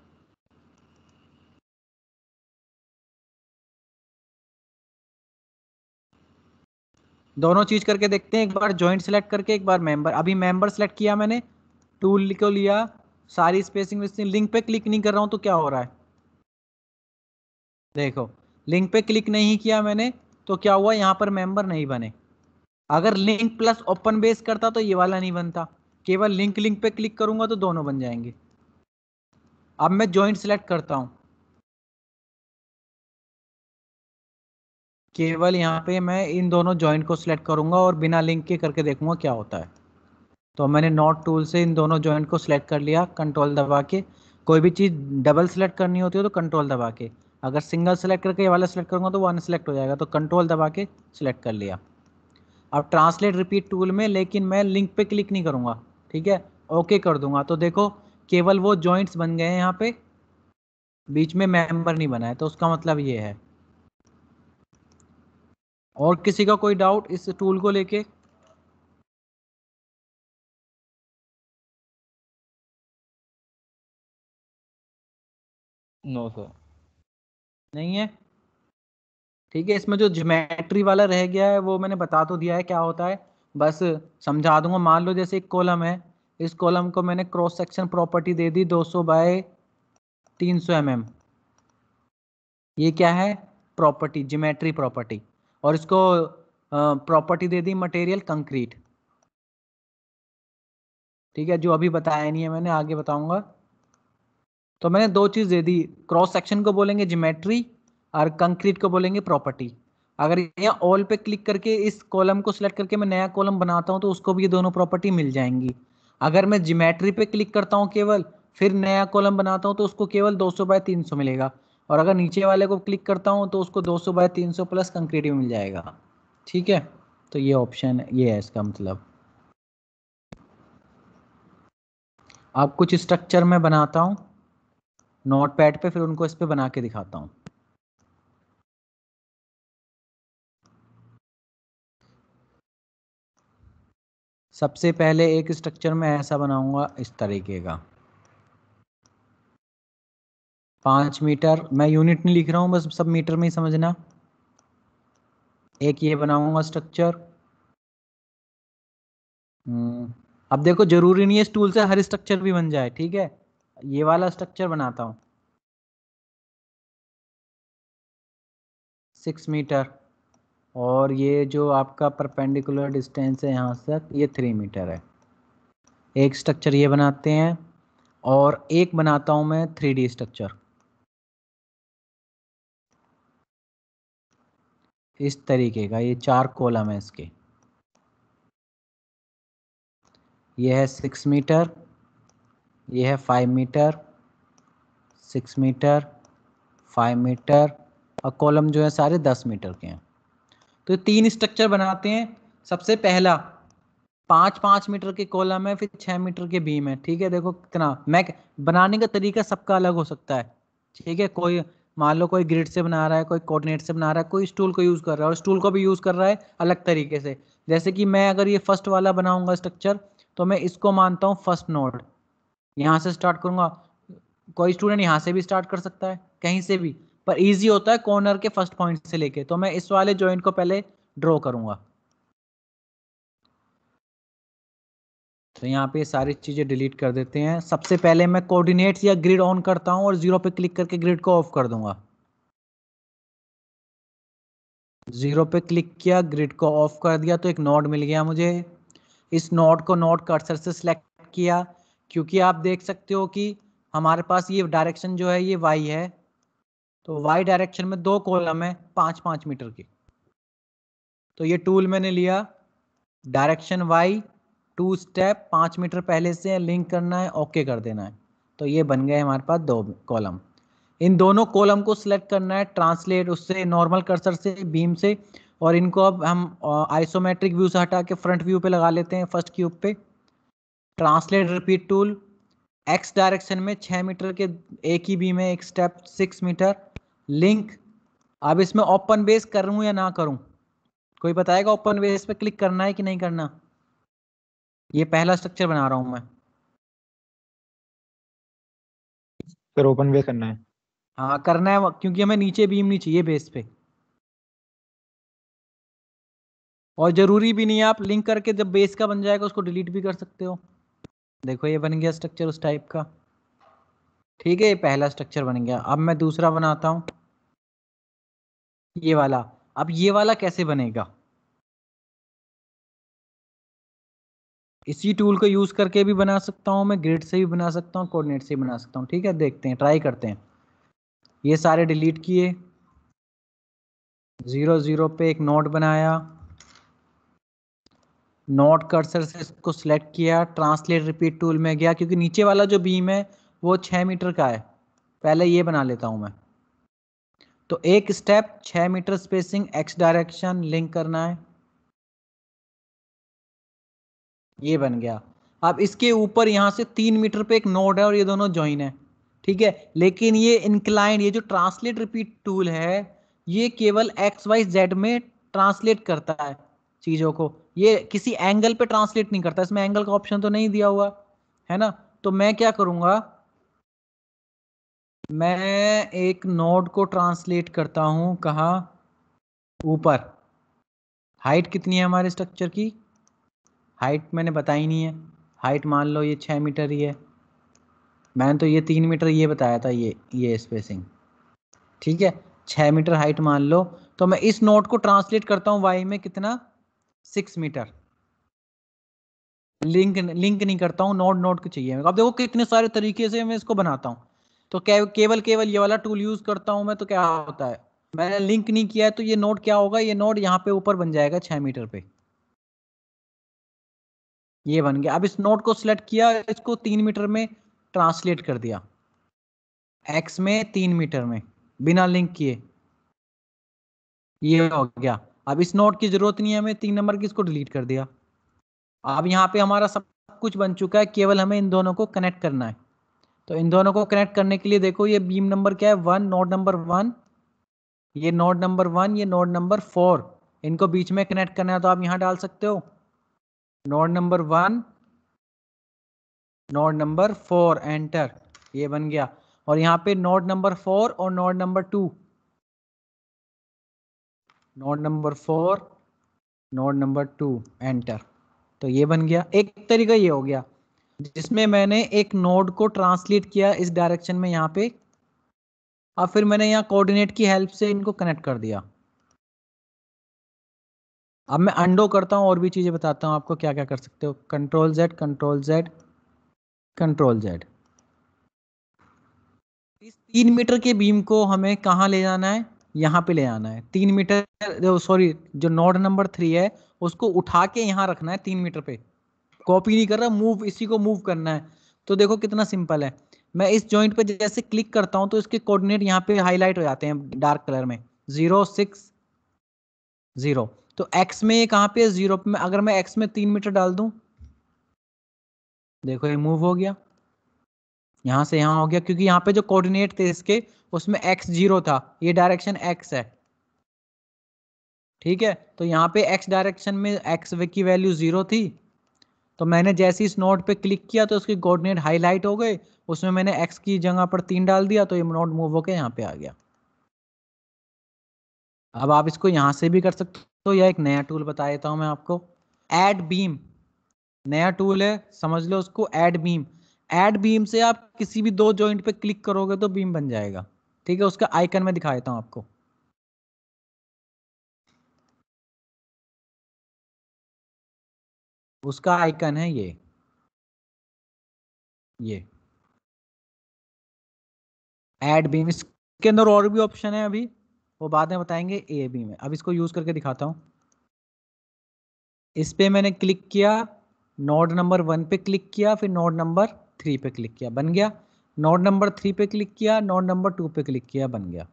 दोनों चीज करके देखते हैं एक बार ज्वाइंट सेलेक्ट करके एक बार मेंबर अभी मेंबर सेलेक्ट किया मैंने टूल को लिया सारी स्पेसिंग लिंक पे क्लिक नहीं कर रहा हूं तो क्या हो रहा है देखो लिंक पे क्लिक नहीं किया मैंने तो क्या हुआ यहाँ पर मेंबर नहीं बने अगर लिंक प्लस ओपन बेस करता तो ये वाला नहीं बनता केवल लिंक लिंक पे क्लिक करूंगा तो दोनों बन जाएंगे अब मैं ज्वाइंट सेलेक्ट करता हूँ केवल यहाँ पे मैं इन दोनों जॉइंट को सिलेक्ट करूँगा और बिना लिंक के करके देखूँगा क्या होता है तो मैंने नॉट टूल से इन दोनों जॉइंट को सिलेक्ट कर लिया कंट्रोल दबा के कोई भी चीज़ डबल सेलेक्ट करनी होती है तो कंट्रोल दबा के अगर सिंगल सेलेक्ट करके ये वाला सेलेक्ट करूँगा तो वो अनसेलेक्ट हो जाएगा तो कंट्रोल दबा के सिलेक्ट कर लिया अब ट्रांसलेट रिपीट टूल में लेकिन मैं लिंक पे क्लिक नहीं करूँगा ठीक है ओके कर दूंगा तो देखो केवल वो जॉइंट्स बन गए हैं यहाँ पे बीच में मेम्बर नहीं बना है तो उसका मतलब ये है और किसी का कोई डाउट इस टूल को लेके नो no, सर नहीं है ठीक है इसमें जो ज्योमेट्री वाला रह गया है वो मैंने बता तो दिया है क्या होता है बस समझा दूंगा मान लो जैसे एक कॉलम है इस कॉलम को मैंने क्रॉस सेक्शन प्रॉपर्टी दे दी 200 सौ बाय तीन सौ ये क्या है प्रॉपर्टी ज्योमेट्री प्रॉपर्टी और इसको प्रॉपर्टी दे दी मटेरियल कंक्रीट ठीक है जो अभी बताया नहीं है मैंने आगे बताऊंगा तो मैंने दो चीज दे दी क्रॉस सेक्शन को बोलेंगे जिमेट्री और कंक्रीट को बोलेंगे प्रॉपर्टी अगर यहाँ ऑल पे क्लिक करके इस कॉलम को सिलेक्ट करके मैं नया कॉलम बनाता हूँ तो उसको भी ये दोनों प्रॉपर्टी मिल जाएंगी अगर मैं जिमेट्री पे क्लिक करता हूँ केवल फिर नया कॉलम बनाता हूँ तो उसको केवल 200 बाय सौ मिलेगा और अगर नीचे वाले को क्लिक करता हूँ तो उसको 200 सौ बाय तीन प्लस कंक्रीट में मिल जाएगा ठीक है तो ये ऑप्शन ये है इसका मतलब आप कुछ स्ट्रक्चर में बनाता हूँ नोट पैड पर फिर उनको इस पर बना के दिखाता हूँ सबसे पहले एक स्ट्रक्चर में ऐसा बनाऊंगा इस तरीके का पाँच मीटर मैं यूनिट नहीं लिख रहा हूँ बस सब मीटर में ही समझना एक ये बनाऊंगा स्ट्रक्चर हम्म, अब देखो जरूरी नहीं है स्टूल से हर स्ट्रक्चर भी बन जाए ठीक है ये वाला स्ट्रक्चर बनाता हूँ सिक्स मीटर और ये जो आपका परपेंडिकुलर डिस्टेंस है यहाँ से ये थ्री मीटर है एक स्ट्रक्चर ये बनाते हैं और एक बनाता हूँ मैं थ्री डी स्ट्रक्चर इस तरीके का ये चार कॉलम है इसके ये है सिक्स मीटर ये है five metre six metre five metre और कॉलम जो है सारे दस मीटर के हैं तो तीन स्ट्रक्चर बनाते हैं सबसे पहला पाँच पाँच मीटर के कॉलम है फिर छः मीटर के बीम है ठीक है देखो कितना मैं बनाने का तरीका सबका अलग हो सकता है ठीक है कोई मान लो कोई ग्रिड से बना रहा है कोई कोऑर्डिनेट से बना रहा है कोई स्टूल को यूज़ कर रहा है और स्टूल को भी यूज़ कर रहा है अलग तरीके से जैसे कि मैं अगर ये फर्स्ट वाला बनाऊंगा स्ट्रक्चर तो मैं इसको मानता हूँ फर्स्ट नोड यहाँ से स्टार्ट करूँगा कोई स्टूडेंट यहाँ से भी स्टार्ट कर सकता है कहीं से भी पर ईजी होता है कॉर्नर के फर्स्ट पॉइंट से लेके तो मैं इस वाले जॉइंट को पहले ड्रॉ करूँगा तो यहाँ पे सारी चीज़ें डिलीट कर देते हैं सबसे पहले मैं कोऑर्डिनेट्स या ग्रिड ऑन करता हूँ और ज़ीरो पे क्लिक करके ग्रिड को ऑफ कर दूंगा ज़ीरो पे क्लिक किया ग्रिड को ऑफ कर दिया तो एक नोड मिल गया मुझे इस नोड को नोड कर्सर से सिलेक्ट किया क्योंकि आप देख सकते हो कि हमारे पास ये डायरेक्शन जो है ये वाई है तो वाई डायरेक्शन में दो कॉलम है पाँच पाँच मीटर के तो ये टूल मैंने लिया डायरेक्शन वाई टू स्टेप पाँच मीटर पहले से लिंक करना है ओके कर देना है तो ये बन गए हमारे पास दो कॉलम इन दोनों कॉलम को सिलेक्ट करना है ट्रांसलेट उससे नॉर्मल कर्सर से बीम से और इनको अब हम आइसोमेट्रिक व्यू से हटा के फ्रंट व्यू पे लगा लेते हैं फर्स्ट क्यूब पे translate repeat tool x direction में छः मीटर के एक ही बीम है एक स्टेप सिक्स मीटर लिंक अब इसमें ओपन बेस करूँ या ना करूँ कोई बताएगा ओपन बेस पे क्लिक करना है कि नहीं करना ये पहला स्ट्रक्चर बना रहा हूं मैं फिर ओपन वे करना है हाँ करना है क्योंकि हमें नीचे बीम नहीं चाहिए बेस पे और जरूरी भी नहीं है आप लिंक करके जब बेस का बन जाएगा उसको डिलीट भी कर सकते हो देखो ये बन गया स्ट्रक्चर उस टाइप का ठीक है ये पहला स्ट्रक्चर बन गया अब मैं दूसरा बनाता हूँ ये वाला अब ये वाला कैसे बनेगा इसी टूल को यूज़ करके भी बना सकता हूँ मैं ग्रिड से भी बना सकता हूँ कोऑर्डिनेट से भी बना सकता हूँ ठीक है देखते हैं ट्राई करते हैं ये सारे डिलीट किए ज़ीरो ज़ीरो पे एक नोट बनाया नोट कर्सर से इसको सिलेक्ट किया ट्रांसलेट रिपीट टूल में गया क्योंकि नीचे वाला जो बीम है वो छः मीटर का है पहले ये बना लेता हूँ मैं तो एक स्टेप छः metre spacing X direction link करना है ये बन गया अब इसके ऊपर यहाँ से तीन मीटर पे एक नोड है और ये दोनों ज्वाइन है ठीक है लेकिन ये इनक्लाइन ये जो ट्रांसलेट रिपीट टूल है ये केवल एक्स वाई जेड में ट्रांसलेट करता है चीज़ों को ये किसी एंगल पे ट्रांसलेट नहीं करता इसमें एंगल का ऑप्शन तो नहीं दिया हुआ है ना तो मैं क्या करूंगा मैं एक नोड को ट्रांसलेट करता हूं कहा ऊपर हाइट कितनी है हमारे स्ट्रक्चर की हाइट मैंने बताई नहीं है हाइट मान लो ये छः मीटर ही है मैंने तो ये तीन मीटर ये बताया था ये ये स्पेसिंग ठीक है छः मीटर हाइट मान लो तो मैं इस नोट को ट्रांसलेट करता हूँ वाई में कितना सिक्स मीटर लिंक लिंक नहीं करता हूँ नोट नोट को चाहिए अब देखो कितने सारे तरीके से मैं इसको बनाता हूँ तो केवल केवल ये वाला टूल यूज़ करता हूँ मैं तो क्या होता है मैंने लिंक नहीं किया है तो ये नोट क्या होगा ये नोट यहाँ पे ऊपर बन जाएगा छः मीटर पे ये बन गया अब इस नोट को सिलेक्ट किया इसको तीन मीटर में ट्रांसलेट कर दिया एक्स में तीन मीटर में बिना लिंक किए ये हो गया अब इस नोट की जरूरत नहीं है हमें तीन नंबर की इसको डिलीट कर दिया अब यहाँ पे हमारा सब कुछ बन चुका है केवल हमें इन दोनों को कनेक्ट करना है तो इन दोनों को कनेक्ट करने के लिए देखो ये बीम नंबर क्या है वन नोट नंबर वन ये नोट नंबर वन ये नोट नंबर फोर इनको बीच में कनेक्ट करना है तो आप यहाँ डाल सकते हो node number one node number four enter ये बन गया और यहाँ पे नोड नंबर फोर और node number two node number four node number two enter तो ये बन गया एक तरीका ये हो गया जिसमें मैंने एक नोड को ट्रांसलेट किया इस डायरेक्शन में यहाँ पे और फिर मैंने यहाँ कोऑर्डिनेट की हेल्प से इनको कनेक्ट कर दिया अब मैं अंडो करता हूँ और भी चीज़ें बताता हूँ आपको क्या क्या कर सकते हो control Z control Z control Z इस तीन मीटर के बीम को हमें कहाँ ले जाना है यहाँ पे ले आना है तीन मीटर सॉरी जो नोड नंबर थ्री है उसको उठा के यहाँ रखना है तीन मीटर पे कॉपी नहीं कर रहा मूव इसी को मूव करना है तो देखो कितना सिंपल है मैं इस जॉइंट पे जैसे क्लिक करता हूँ तो इसके कोऑर्डिनेट यहाँ पे हाईलाइट हो जाते हैं डार्क कलर में जीरो सिक्स जीरो तो एक्स में ये कहाँ पे है जीरो पे अगर मैं एक्स में तीन मीटर डाल दूं देखो ये मूव हो गया यहां से यहां हो गया क्योंकि यहाँ पे जो कोऑर्डिनेट थे इसके उसमें एक्स जीरो था ये डायरेक्शन एक्स है ठीक है तो यहाँ पे एक्स डायरेक्शन में एक्स की वैल्यू जीरो थी तो मैंने जैसे इस नोट पे क्लिक किया तो उसके कोऑर्डिनेट हाईलाइट हो गए उसमें मैंने एक्स की जगह पर तीन डाल दिया तो ये नोट मूव होकर यहाँ पे आ गया अब आप इसको यहां से भी कर सकते तो यह एक नया टूल बता देता हूं मैं आपको एड बीम नया टूल है समझ लो उसको एड बीम एड बीम से आप किसी भी दो जॉइंट पे क्लिक करोगे तो बीम बन जाएगा ठीक है उसका आइकन में दिखा देता हूं आपको उसका आइकन है ये ये एड बीम इसके अंदर और भी ऑप्शन है अभी वो बाद में बताएंगे ए बी में अब इसको यूज़ करके दिखाता हूँ इस पे मैंने क्लिक किया नोड नंबर वन पे क्लिक किया फिर नोड नंबर थ्री पे क्लिक किया बन गया नोड नंबर थ्री पे क्लिक किया नोड नंबर टू पे क्लिक किया बन गया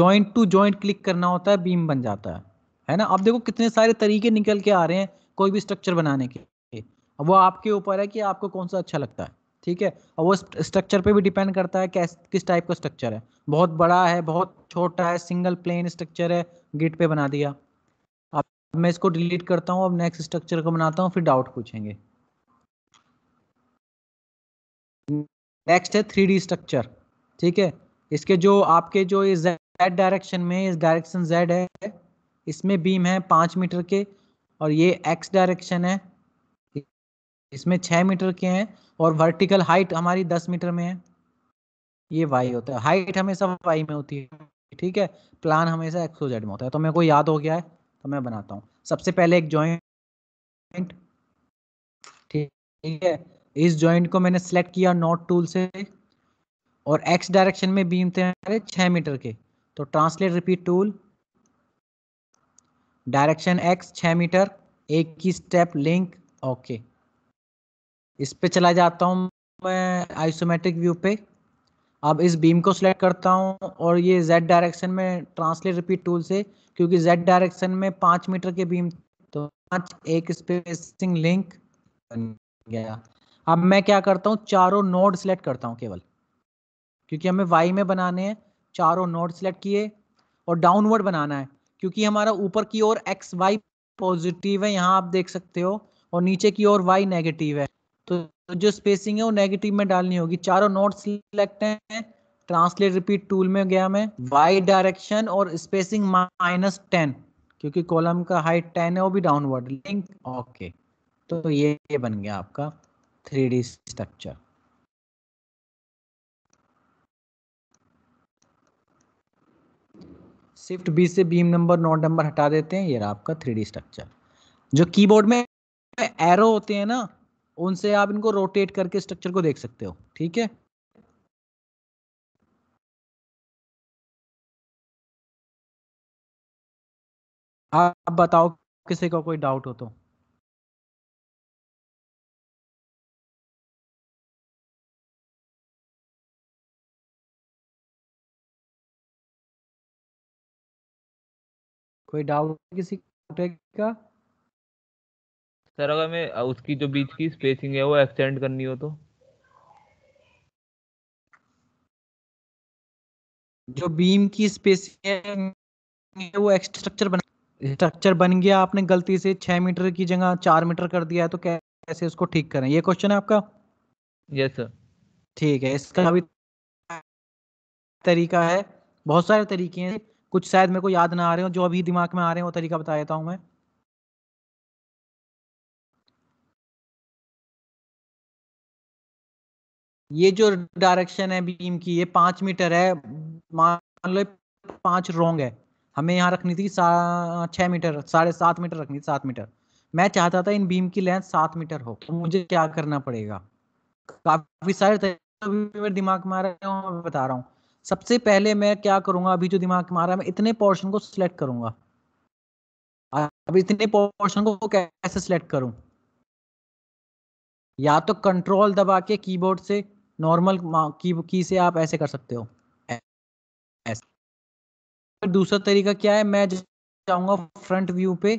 जॉइंट टू जॉइंट क्लिक करना होता है बीम बन जाता है है ना अब देखो कितने सारे तरीके निकल के आ रहे हैं कोई भी स्ट्रक्चर बनाने के अब वो आपके ऊपर है कि आपको कौन सा अच्छा लगता है ठीक है और वो स्ट्रक्चर पे भी डिपेंड करता है कैस किस टाइप का स्ट्रक्चर है बहुत बड़ा है बहुत छोटा है सिंगल प्लेन स्ट्रक्चर है गिट पे बना दिया अब मैं इसको डिलीट करता हूँ अब नेक्स्ट स्ट्रक्चर को बनाता हूँ फिर डाउट पूछेंगे नेक्स्ट है थ्री स्ट्रक्चर ठीक है इसके जो आपके जो जेड डायरेक्शन में इस डायरेक्शन जेड है इसमें बीम है पाँच मीटर के और ये एक्स डायरेक्शन है इसमें छः मीटर के हैं और वर्टिकल हाइट हमारी दस मीटर में है ये वाई होता है हाइट हमेशा वाई में होती है ठीक है प्लान हमेशा एक्सो जेड में होता है तो मेरे को याद हो गया है तो मैं बनाता हूँ सबसे पहले एक जॉइंट ठीक है इस जॉइंट को मैंने सेलेक्ट किया नॉट टूल से और एक्स डायरेक्शन में बीम थे हमारे छः मीटर के तो translate repeat tool direction x छ मीटर एक की स्टेप लिंक ओके इस पे चला जाता हूँ मैं आइसोमेट्रिक व्यू पे अब इस बीम को सिलेक्ट करता हूँ और ये जेड डायरेक्शन में ट्रांसलेट रिपीट टूल से क्योंकि जेड डायरेक्शन में पाँच मीटर के बीम तो पाँच एक स्पेसिंग लिंक बन गया अब मैं क्या करता हूँ चारों नोड सिलेक्ट करता हूँ केवल क्योंकि हमें वाई में बनाने हैं चारों नोड सिलेक्ट किए और डाउनवर्ड बनाना है क्योंकि हमारा ऊपर की ओर एक्स वाई पॉजिटिव है यहाँ आप देख सकते हो और नीचे की ओर वाई नेगेटिव है तो जो स्पेसिंग है वो नेगेटिव में डालनी होगी चारों नोट सिलेक्ट हैं ट्रांसलेट रिपीट टूल में गया मैं वाई डायरेक्शन और स्पेसिंग माइनस टेन क्योंकि कॉलम का हाइट टेन है वो भी डाउनवर्ड लिंक ओके तो ये, ये बन गया आपका three D structure shift B से बीम नंबर नोट नंबर हटा देते हैं ये रहा आपका थ्री डी स्ट्रक्चर जो कीबोर्ड में एरो होते हैं ना उनसे आप इनको रोटेट करके स्ट्रक्चर को देख सकते हो ठीक है आप बताओ किसी का को कोई डाउट हो तो कोई डाउट किसी का सर अगर मैं उसकी जो बीच की स्पेसिंग है वो एक्सटेंड करनी हो तो जो बीम की स्पेसिंग है वो स्ट्रक्चर बन स्ट्रक्चर बन गया आपने गलती से छह मीटर की जगह चार मीटर कर दिया है तो कैसे उसको ठीक करें ये क्वेश्चन है आपका यस सर ठीक है इसका भी तरीका है बहुत सारे तरीके हैं कुछ शायद मेरे को याद ना आ रहे हो जो अभी दिमाग में आ रहे हैं वो तरीका बता देता हूँ मैं ये जो डायरेक्शन है बीम की ये पांच मीटर है मान लो पांच रोंग है हमें यहाँ रखनी थी छह मीटर साढ़े सात मीटर रखनी थी सात मीटर मैं चाहता था इन बीम की लेंथ सात मीटर हो तो मुझे क्या करना पड़ेगा काफ़ी सारे तो मेरे दिमाग में आ रहे हैं मैं बता रहा हूँ सबसे पहले मैं क्या करूँगा अभी जो दिमाग में आ रहा है मैं इतने पोर्शन को सिलेक्ट करूंगा अब इतने पोर्शन को कैसे सिलेक्ट करूं या तो कंट्रोल दबा के कीबोर्ड से नॉर्मल की की से आप ऐसे कर सकते हो ऐसे दूसरा तरीका क्या है मैं जाऊंगा फ्रंट व्यू पे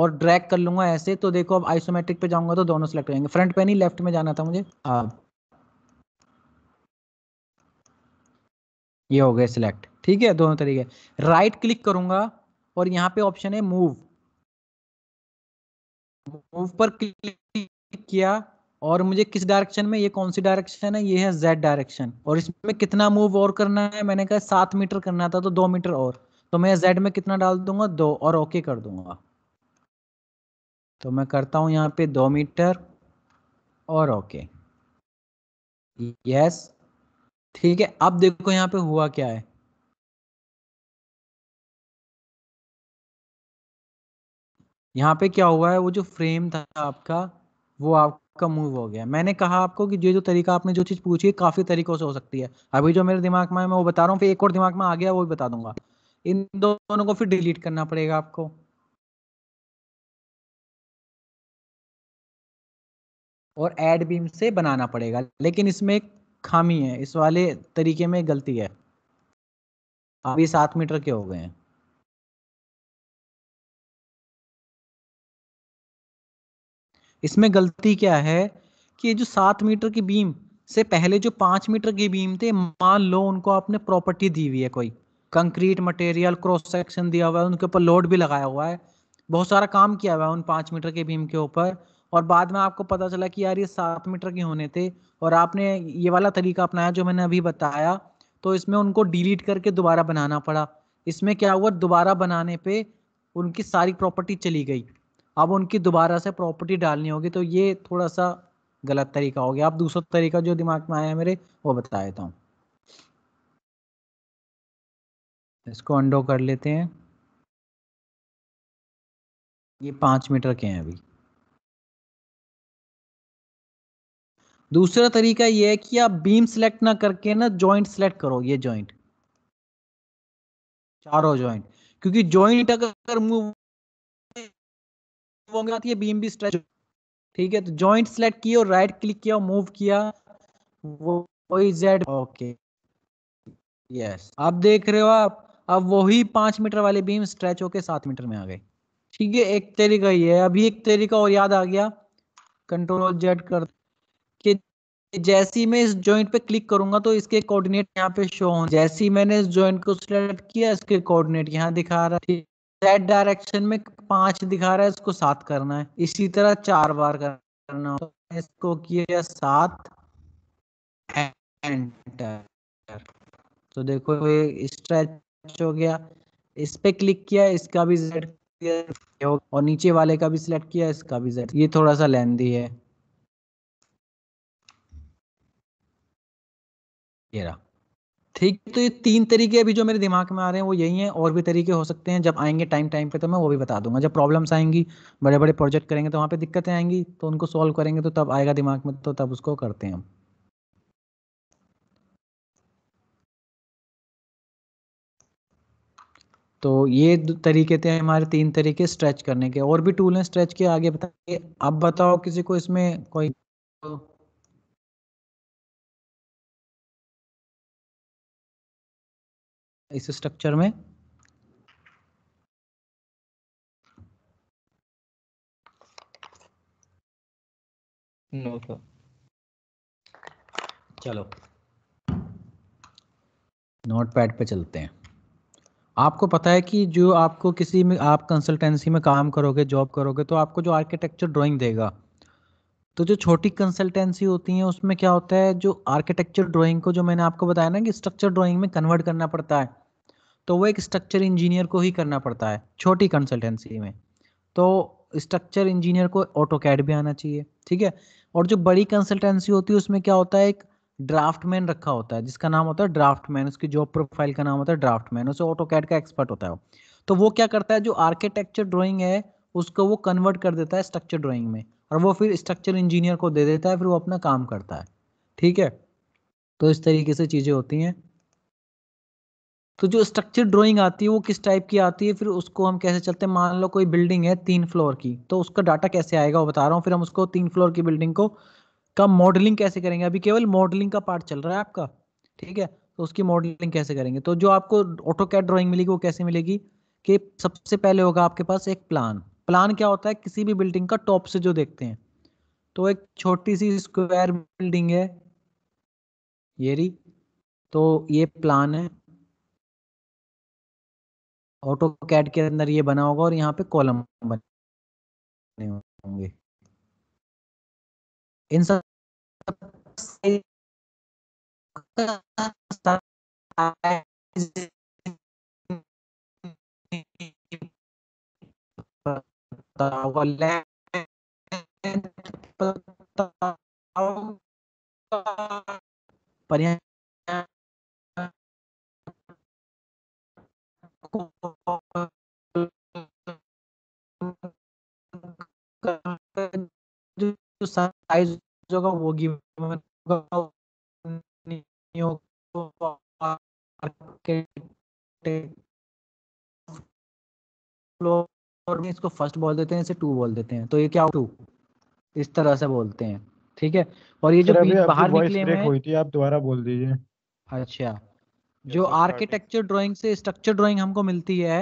और ड्रैग कर लूंगा ऐसे तो देखो अब आइसोमेट्रिक पे जाऊंगा तो दोनों सेलेक्ट हो जाएंगे फ्रंट पे नहीं लेफ्ट में जाना था मुझे आ, ये हो गए सिलेक्ट ठीक है दोनों तरीके राइट क्लिक करूंगा और यहाँ पे ऑप्शन है मूव मूव पर क्लिक किया और मुझे किस डायरेक्शन में ये कौन सी डायरेक्शन है ये है जेड डायरेक्शन और इसमें कितना मूव और करना है मैंने कहा सात मीटर करना था तो दो मीटर और तो मैं जेड में कितना डाल दूंगा दो और ओके कर दूंगा तो मैं करता हूं यहाँ पे दो मीटर और ओके यस ठीक है अब देखो यहाँ पे हुआ क्या है यहाँ पे क्या हुआ है वो जो फ्रेम था आपका वो आप आपका मूव हो गया मैंने कहा आपको कि ये जो तरीका आपने जो चीज़ पूछी है काफ़ी तरीकों से हो सकती है अभी जो मेरे दिमाग में है मैं वो बता रहा हूँ फिर एक और दिमाग में आ गया वो भी बता दूंगा इन दोनों को फिर डिलीट करना पड़ेगा आपको और एड बीम से बनाना पड़ेगा लेकिन इसमें एक खामी है इस वाले तरीके में गलती है अभी सात मीटर के हो गए हैं इसमें गलती क्या है कि जो सात मीटर की बीम से पहले जो पाँच मीटर की बीम थे मान लो उनको आपने प्रॉपर्टी दी हुई है कोई कंक्रीट मटेरियल क्रॉस सेक्शन दिया हुआ है उनके ऊपर लोड भी लगाया हुआ है बहुत सारा काम किया हुआ है उन पाँच मीटर के बीम के ऊपर और बाद में आपको पता चला कि यार ये सात मीटर के होने थे और आपने ये वाला तरीका अपनाया जो मैंने अभी बताया तो इसमें उनको डिलीट करके दोबारा बनाना पड़ा इसमें क्या हुआ दोबारा बनाने पे उनकी सारी प्रॉपर्टी चली गई अब उनकी दोबारा से प्रॉपर्टी डालनी होगी तो ये थोड़ा सा गलत तरीका हो गया आप दूसरा तरीका जो दिमाग में आया मेरे वो बता देता हूँ इसको अंडो कर लेते हैं ये पांच मीटर के हैं अभी दूसरा तरीका ये है कि आप बीम सिलेक्ट ना करके ना जॉइंट सिलेक्ट करो ये जॉइंट चारों जॉइंट क्योंकि जॉइंट अगर मूव होंगे ये बीम भी स्ट्रेच ठीक है तो जॉइंट सेलेक्ट किया और राइट क्लिक किया और मूव किया वो वही जेड ओके यस आप देख रहे हो आप अब वही पांच मीटर वाले बीम स्ट्रेच होके सात मीटर में आ गए ठीक है एक तरीका ये है अभी एक तरीका और याद आ गया कंट्रोल जेड कर कि जैसे ही मैं इस जॉइंट पे क्लिक करूंगा तो इसके कोऑर्डिनेट यहाँ पे शो हो जैसे ही मैंने इस जॉइंट को सिलेक्ट किया इसके कोऑर्डिनेट यहाँ दिखा रहा है जेड डायरेक्शन में पांच दिखा रहा है इसको सात करना है इसी तरह चार बार करना होगा इसको किया सात एंटर तो देखो ये स्ट्रेच हो गया इस पे क्लिक किया इसका भी जेड और नीचे वाले का भी सिलेक्ट किया इसका भी जेड ये थोड़ा सा लेंदी है ये रहा ठीक तो ये तीन तरीके अभी जो मेरे दिमाग में आ रहे हैं वो यही हैं और भी तरीके हो सकते हैं जब आएंगे टाइम टाइम पे तो मैं वो भी बता दूंगा जब प्रॉब्लम्स आएंगी बड़े बड़े प्रोजेक्ट करेंगे तो वहाँ पे दिक्कतें आएंगी तो उनको सॉल्व करेंगे तो तब आएगा दिमाग में तो तब उसको करते हैं हम तो ये तरीके थे हमारे तीन तरीके स्ट्रेच करने के और भी टूल हैं स्ट्रेच के आगे बताइए अब बताओ किसी को इसमें कोई इस स्ट्रक्चर में नो no, सर चलो नोट पैड पे चलते हैं आपको पता है कि जो आपको किसी में आप कंसल्टेंसी में काम करोगे जॉब करोगे तो आपको जो आर्किटेक्चर ड्राइंग देगा तो जो छोटी कंसल्टेंसी होती है उसमें क्या होता है जो आर्किटेक्चर ड्राइंग को जो मैंने आपको बताया ना कि स्ट्रक्चर ड्राइंग में कन्वर्ट करना पड़ता है तो वो एक स्ट्रक्चर इंजीनियर को ही करना पड़ता है छोटी कंसल्टेंसी में तो स्ट्रक्चर इंजीनियर को ऑटो कैड भी आना चाहिए ठीक है और जो बड़ी कंसल्टेंसी होती है उसमें क्या होता है एक ड्राफ्टमैन रखा होता है जिसका नाम होता है ड्राफ्टमैन उसकी जॉब प्रोफाइल का नाम होता है ड्राफ्टमैन उसे ऑटो कैड का एक्सपर्ट होता है तो वो क्या करता है जो आर्किटेक्चर ड्रॉइंग है उसको वो कन्वर्ट कर देता है स्ट्रक्चर ड्रॉइंग में और वो फिर स्ट्रक्चर इंजीनियर को दे देता है फिर वो अपना काम करता है ठीक है तो इस तरीके से चीज़ें होती हैं तो जो स्ट्रक्चर ड्राइंग आती है वो किस टाइप की आती है फिर उसको हम कैसे चलते हैं मान लो कोई बिल्डिंग है तीन फ्लोर की तो उसका डाटा कैसे आएगा वो बता रहा हूँ फिर हम उसको तीन फ्लोर की बिल्डिंग को का मॉडलिंग कैसे करेंगे अभी केवल मॉडलिंग का पार्ट चल रहा है आपका ठीक है तो उसकी मॉडलिंग कैसे करेंगे तो जो आपको ऑटो कैट ड्रॉइंग मिलेगी वो कैसे मिलेगी कि सबसे पहले होगा आपके पास एक प्लान प्लान क्या होता है किसी भी बिल्डिंग का टॉप से जो देखते हैं तो एक छोटी सी स्क्वायर बिल्डिंग है ये री तो ये प्लान है ऑटो कैड के अंदर ये बना होगा और यहाँ पे कॉलम बने होंगे इन सब पर यहाँ जो साइज होगा वो गिवन फ्लोर में इसको फर्स्ट बोल देते हैं इसे टू बोल देते हैं तो ये क्या टू इस तरह से बोलते हैं ठीक है और ये जो बाहर निकले हुए थी आप दोबारा बोल दीजिए अच्छा जो आर्किटेक्चर ड्राइंग से स्ट्रक्चर ड्राइंग हमको मिलती है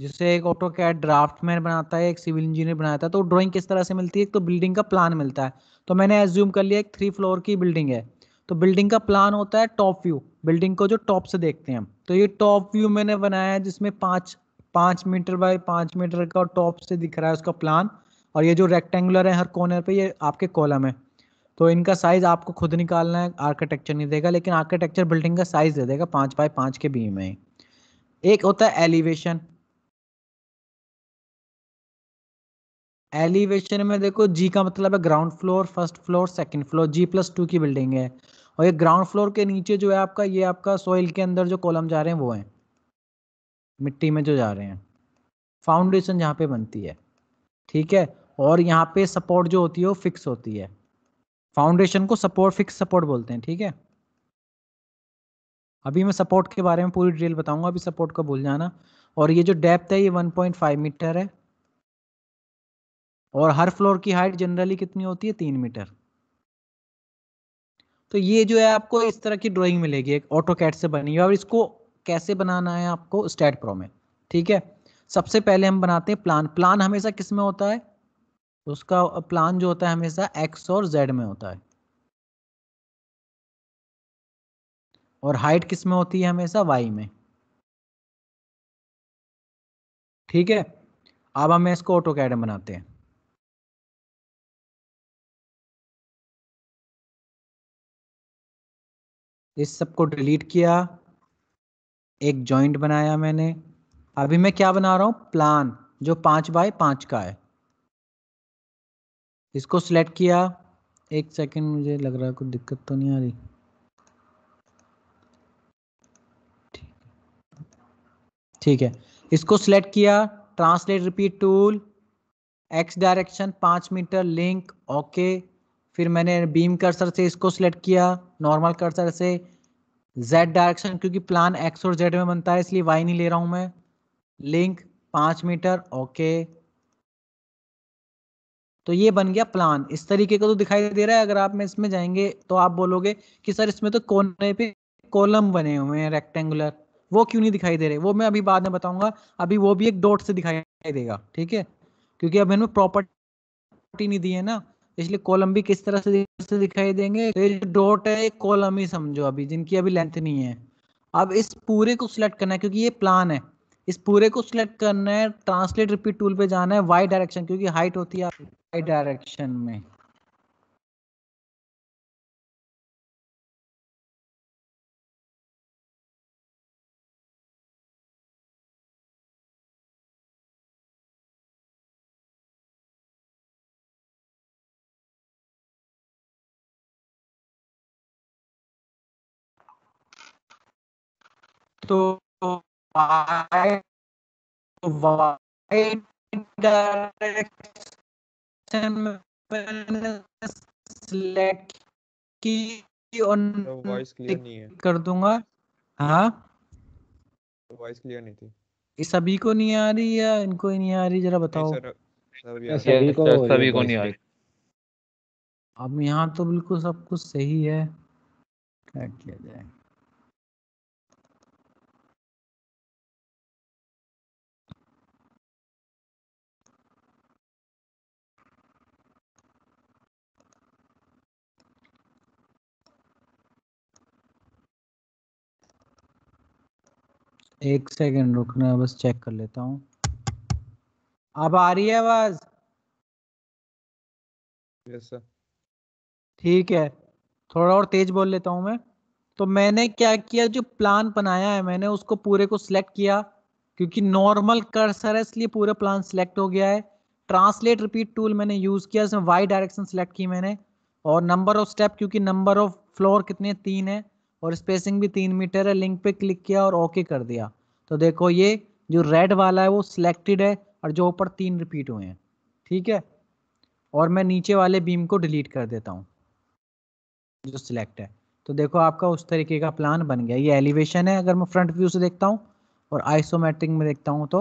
जिसे एक ऑटो कैड ड्राफ्ट मैन बनाता है एक सिविल इंजीनियर बनाता है तो ड्राइंग किस तरह से मिलती है एक तो बिल्डिंग का प्लान मिलता है तो मैंने एज्यूम कर लिया एक थ्री फ्लोर की बिल्डिंग है तो बिल्डिंग का प्लान होता है टॉप व्यू बिल्डिंग को जो टॉप से देखते हैं हम तो ये टॉप व्यू मैंने बनाया है जिसमें पाँच पाँच मीटर बाय पाँच मीटर का टॉप से दिख रहा है उसका प्लान और ये जो रेक्टेंगुलर है हर कॉर्नर पे ये आपके कॉलम है तो इनका साइज आपको खुद निकालना है आर्किटेक्चर नहीं देगा लेकिन आर्किटेक्चर बिल्डिंग का साइज दे देगा पांच बाय पांच के बीम में एक होता है एलिवेशन एलिवेशन में देखो जी का मतलब है ground floor first floor second floor G plus two की बिल्डिंग है और ये ग्राउंड फ्लोर के नीचे जो है आपका ये आपका सॉइल के अंदर जो कॉलम जा रहे हैं वो है मिट्टी में जो जा रहे हैं फाउंडेशन जहाँ पे बनती है ठीक है और यहाँ पे सपोर्ट जो होती है वो फिक्स होती है फाउंडेशन को सपोर्ट फिक्स सपोर्ट बोलते हैं ठीक है अभी मैं सपोर्ट के बारे में पूरी डिटेल बताऊंगा अभी सपोर्ट का भूल जाना और ये जो डेप्थ है ये 1.5 मीटर है और हर फ्लोर की हाइट जनरली कितनी होती है तीन मीटर तो ये जो है आपको इस तरह की ड्राइंग मिलेगी एक ऑटो कैट से बनी और इसको कैसे बनाना है आपको स्टेट प्रो में ठीक है सबसे पहले हम बनाते हैं प्लान प्लान हमेशा किस में होता है उसका प्लान जो होता है हमेशा एक्स और जेड में होता है और हाइट किस में होती है हमेशा वाई में ठीक है अब हमें इसको ऑटो कैड बनाते हैं इस सबको डिलीट किया एक जॉइंट बनाया मैंने अभी मैं क्या बना रहा हूं प्लान जो पांच बाय पांच का है इसको सिलेक्ट किया एक सेकंड मुझे लग रहा है कुछ दिक्कत तो नहीं आ रही ठीक है इसको सिलेक्ट किया translate repeat tool x direction पांच मीटर लिंक ओके फिर मैंने बीम कर्सर से इसको सिलेक्ट किया नॉर्मल कर्सर से जेड डायरेक्शन क्योंकि प्लान एक्स और जेड में बनता है इसलिए वाई नहीं ले रहा हूं मैं लिंक पांच मीटर ओके तो ये बन गया प्लान इस तरीके का तो दिखाई दे रहा है अगर आप में इसमें जाएंगे तो आप बोलोगे कि सर इसमें तो कोने पे कॉलम बने हुए हैं रेक्टेंगुलर वो क्यों नहीं दिखाई दे रहे वो मैं अभी बाद में बताऊंगा अभी वो भी एक डॉट से दिखाई देगा ठीक है क्योंकि अब हमें प्रॉपर्टी नहीं दी है ना इसलिए कॉलम भी किस तरह से दिखाई देंगे तो ये डॉट है कॉलम ही समझो अभी जिनकी अभी लेंथ नहीं है अब इस पूरे को सिलेक्ट करना है क्योंकि ये प्लान है इस पूरे को सिलेक्ट करना है ट्रांसलेट रिपीट टूल पे जाना है वाई डायरेक्शन क्योंकि हाइट होती है वाई डायरेक्शन में तो wide, wide direction select की ऑन कर दूंगा हाँ वॉइस क्लियर नहीं थी इस सभी को नहीं आ रही या इनको ही नहीं आ रही जरा बताओ सभी को सभी को नहीं आ रही अब यहाँ तो बिल्कुल सब कुछ सही है क्या किया जाए एक सेकेंड रुकना बस चेक कर लेता हूँ अब आ रही है आवाज yes, ठीक है थोड़ा और तेज बोल लेता हूँ मैं तो मैंने क्या किया जो प्लान बनाया है मैंने उसको पूरे को सिलेक्ट किया क्योंकि नॉर्मल कर्सर है इसलिए पूरा प्लान सिलेक्ट हो गया है ट्रांसलेट रिपीट टूल मैंने यूज़ किया इसमें वाई डायरेक्शन सिलेक्ट की मैंने और नंबर ऑफ स्टेप क्योंकि नंबर ऑफ फ्लोर कितने तीन है और स्पेसिंग भी तीन मीटर है लिंक पे क्लिक किया और ओके कर दिया तो देखो ये जो रेड वाला है वो सिलेक्टेड है और जो ऊपर तीन रिपीट हुए हैं ठीक है और मैं नीचे वाले बीम को डिलीट कर देता हूँ जो सिलेक्ट है तो देखो आपका उस तरीके का प्लान बन गया ये एलिवेशन है अगर मैं फ्रंट व्यू से देखता हूँ और आइसोमेट्रिक में देखता हूँ तो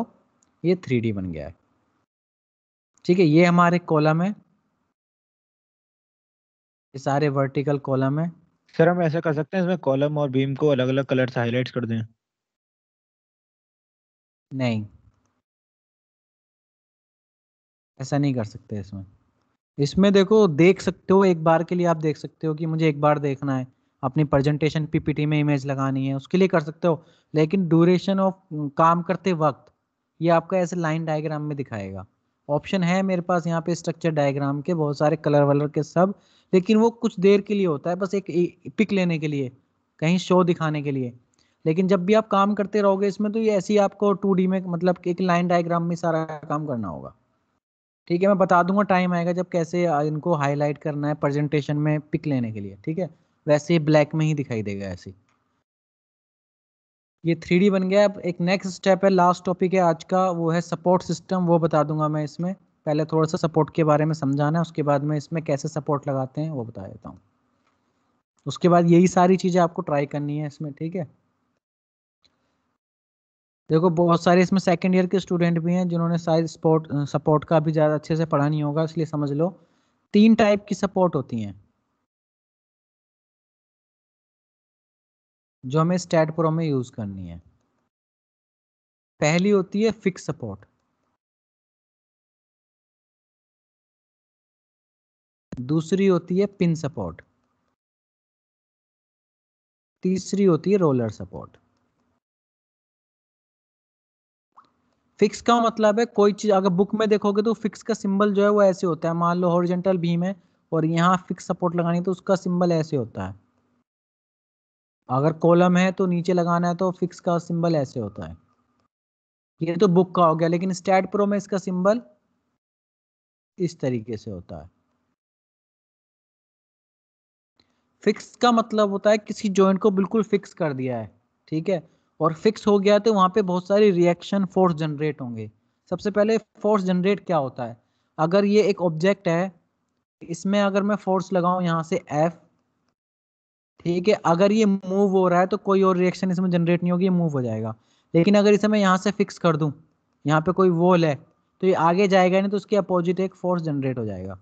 ये थ्री बन गया है ठीक है ये हमारे कॉलम है ये सारे वर्टिकल कॉलम है सर हम ऐसा कर सकते हैं इसमें कॉलम और बीम को अलग अलग कलर से हाईलाइट कर दें नहीं ऐसा नहीं कर सकते इसमें इसमें देखो देख सकते हो एक बार के लिए आप देख सकते हो कि मुझे एक बार देखना है अपनी प्रेजेंटेशन पीपीटी में इमेज लगानी है उसके लिए कर सकते हो लेकिन ड्यूरेशन ऑफ काम करते वक्त ये आपका ऐसे लाइन डायग्राम में दिखाएगा ऑप्शन है मेरे पास यहाँ पे स्ट्रक्चर डायग्राम के बहुत सारे कलर वलर के सब लेकिन वो कुछ देर के लिए होता है बस एक पिक लेने के लिए कहीं शो दिखाने के लिए लेकिन जब भी आप काम करते रहोगे इसमें तो ये ऐसे ही आपको टू में मतलब एक लाइन डायग्राम में सारा काम करना होगा ठीक है मैं बता दूंगा टाइम आएगा जब कैसे इनको हाईलाइट करना है प्रेजेंटेशन में पिक लेने के लिए ठीक है वैसे ही ब्लैक में ही दिखाई देगा ऐसी ये थ्री बन गया अब एक नेक्स्ट स्टेप है लास्ट टॉपिक है आज का वो है सपोर्ट सिस्टम वो बता दूंगा मैं इसमें पहले थोड़ा सा सपोर्ट के बारे में समझाना है उसके बाद में इसमें कैसे सपोर्ट लगाते हैं वो बता देता हूँ उसके बाद यही सारी चीज़ें आपको ट्राई करनी है इसमें ठीक है देखो बहुत सारे इसमें सेकेंड ईयर के स्टूडेंट भी हैं जिन्होंने शायद सपोर्ट सपोर्ट का भी ज़्यादा अच्छे से पढ़ा नहीं होगा इसलिए समझ लो तीन टाइप की सपोर्ट होती हैं जो हमें स्टैट प्रो में यूज़ करनी है पहली होती है फिक्स सपोर्ट दूसरी होती है पिन सपोर्ट तीसरी होती है रोलर सपोर्ट फिक्स का मतलब है कोई चीज अगर बुक में देखोगे तो फिक्स का सिंबल जो है वो ऐसे होता है मान लो हॉरिजेंटल भीम है और यहाँ फिक्स सपोर्ट लगानी तो उसका सिंबल ऐसे होता है अगर कॉलम है तो नीचे लगाना है तो फिक्स का सिंबल ऐसे होता है ये तो बुक का हो गया लेकिन स्टैट प्रो में इसका सिंबल इस तरीके से होता है फिक्स का मतलब होता है किसी जॉइंट को बिल्कुल फिक्स कर दिया है ठीक है और फिक्स हो गया तो वहां पे बहुत सारी रिएक्शन फोर्स जनरेट होंगे सबसे पहले फोर्स जनरेट क्या होता है अगर ये एक ऑब्जेक्ट है इसमें अगर मैं फोर्स लगाऊं यहां से एफ ठीक है अगर ये मूव हो रहा है तो कोई और रिएक्शन इसमें जनरेट नहीं होगी ये मूव हो जाएगा लेकिन अगर इसे मैं यहाँ से फिक्स कर दूँ यहाँ पे कोई वॉल है तो ये आगे जाएगा नहीं तो उसके अपोजिट एक फोर्स जनरेट हो जाएगा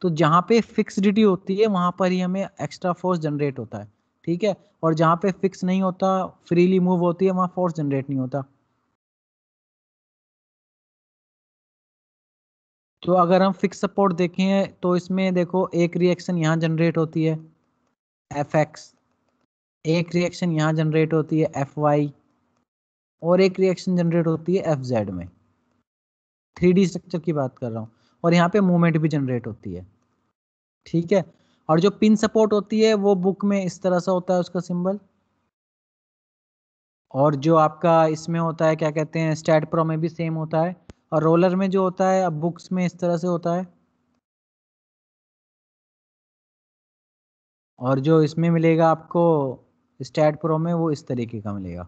तो जहाँ पे फिक्सडिटी होती है वहाँ पर ही हमें एक्स्ट्रा फोर्स जनरेट होता है ठीक है और जहाँ पे फिक्स नहीं होता फ्रीली मूव होती है वहाँ फोर्स जनरेट नहीं होता तो अगर हम फिक्स सपोर्ट देखें तो इसमें देखो एक रिएक्शन यहाँ जनरेट होती है एफ एक्स एक रिएक्शन यहाँ जनरेट होती है एफ वाई और एक रिएक्शन जनरेट होती है एफ जेड में थ्री डी स्ट्रक्चर की बात कर रहा हूँ और यहाँ पे मूवमेंट भी जनरेट होती है ठीक है और जो पिन सपोर्ट होती है वो बुक में इस तरह से होता है उसका सिंबल और जो आपका इसमें होता है क्या कहते हैं स्टैट प्रो में भी सेम होता है और रोलर में जो होता है अब बुक्स में इस तरह से होता है और जो इसमें मिलेगा आपको स्टैट प्रो में वो इस तरीके का मिलेगा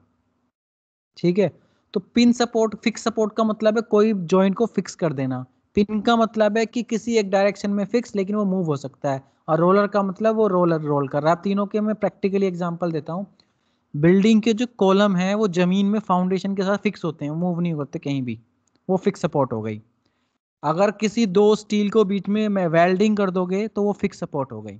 ठीक है तो पिन सपोर्ट फिक्स सपोर्ट का मतलब है कोई जॉइंट को फिक्स कर देना पिन का मतलब है कि किसी एक डायरेक्शन में फिक्स लेकिन वो मूव हो सकता है और रोलर का मतलब वो रोलर रोल कर रहा है तीनों के मैं प्रैक्टिकली एग्जाम्पल देता हूँ बिल्डिंग के जो कॉलम है वो जमीन में फाउंडेशन के साथ फिक्स होते हैं मूव नहीं होते कहीं भी वो फिक्स सपोर्ट हो गई अगर किसी दो स्टील को बीच में वेल्डिंग कर दोगे तो वो फिक्स सपोर्ट हो गई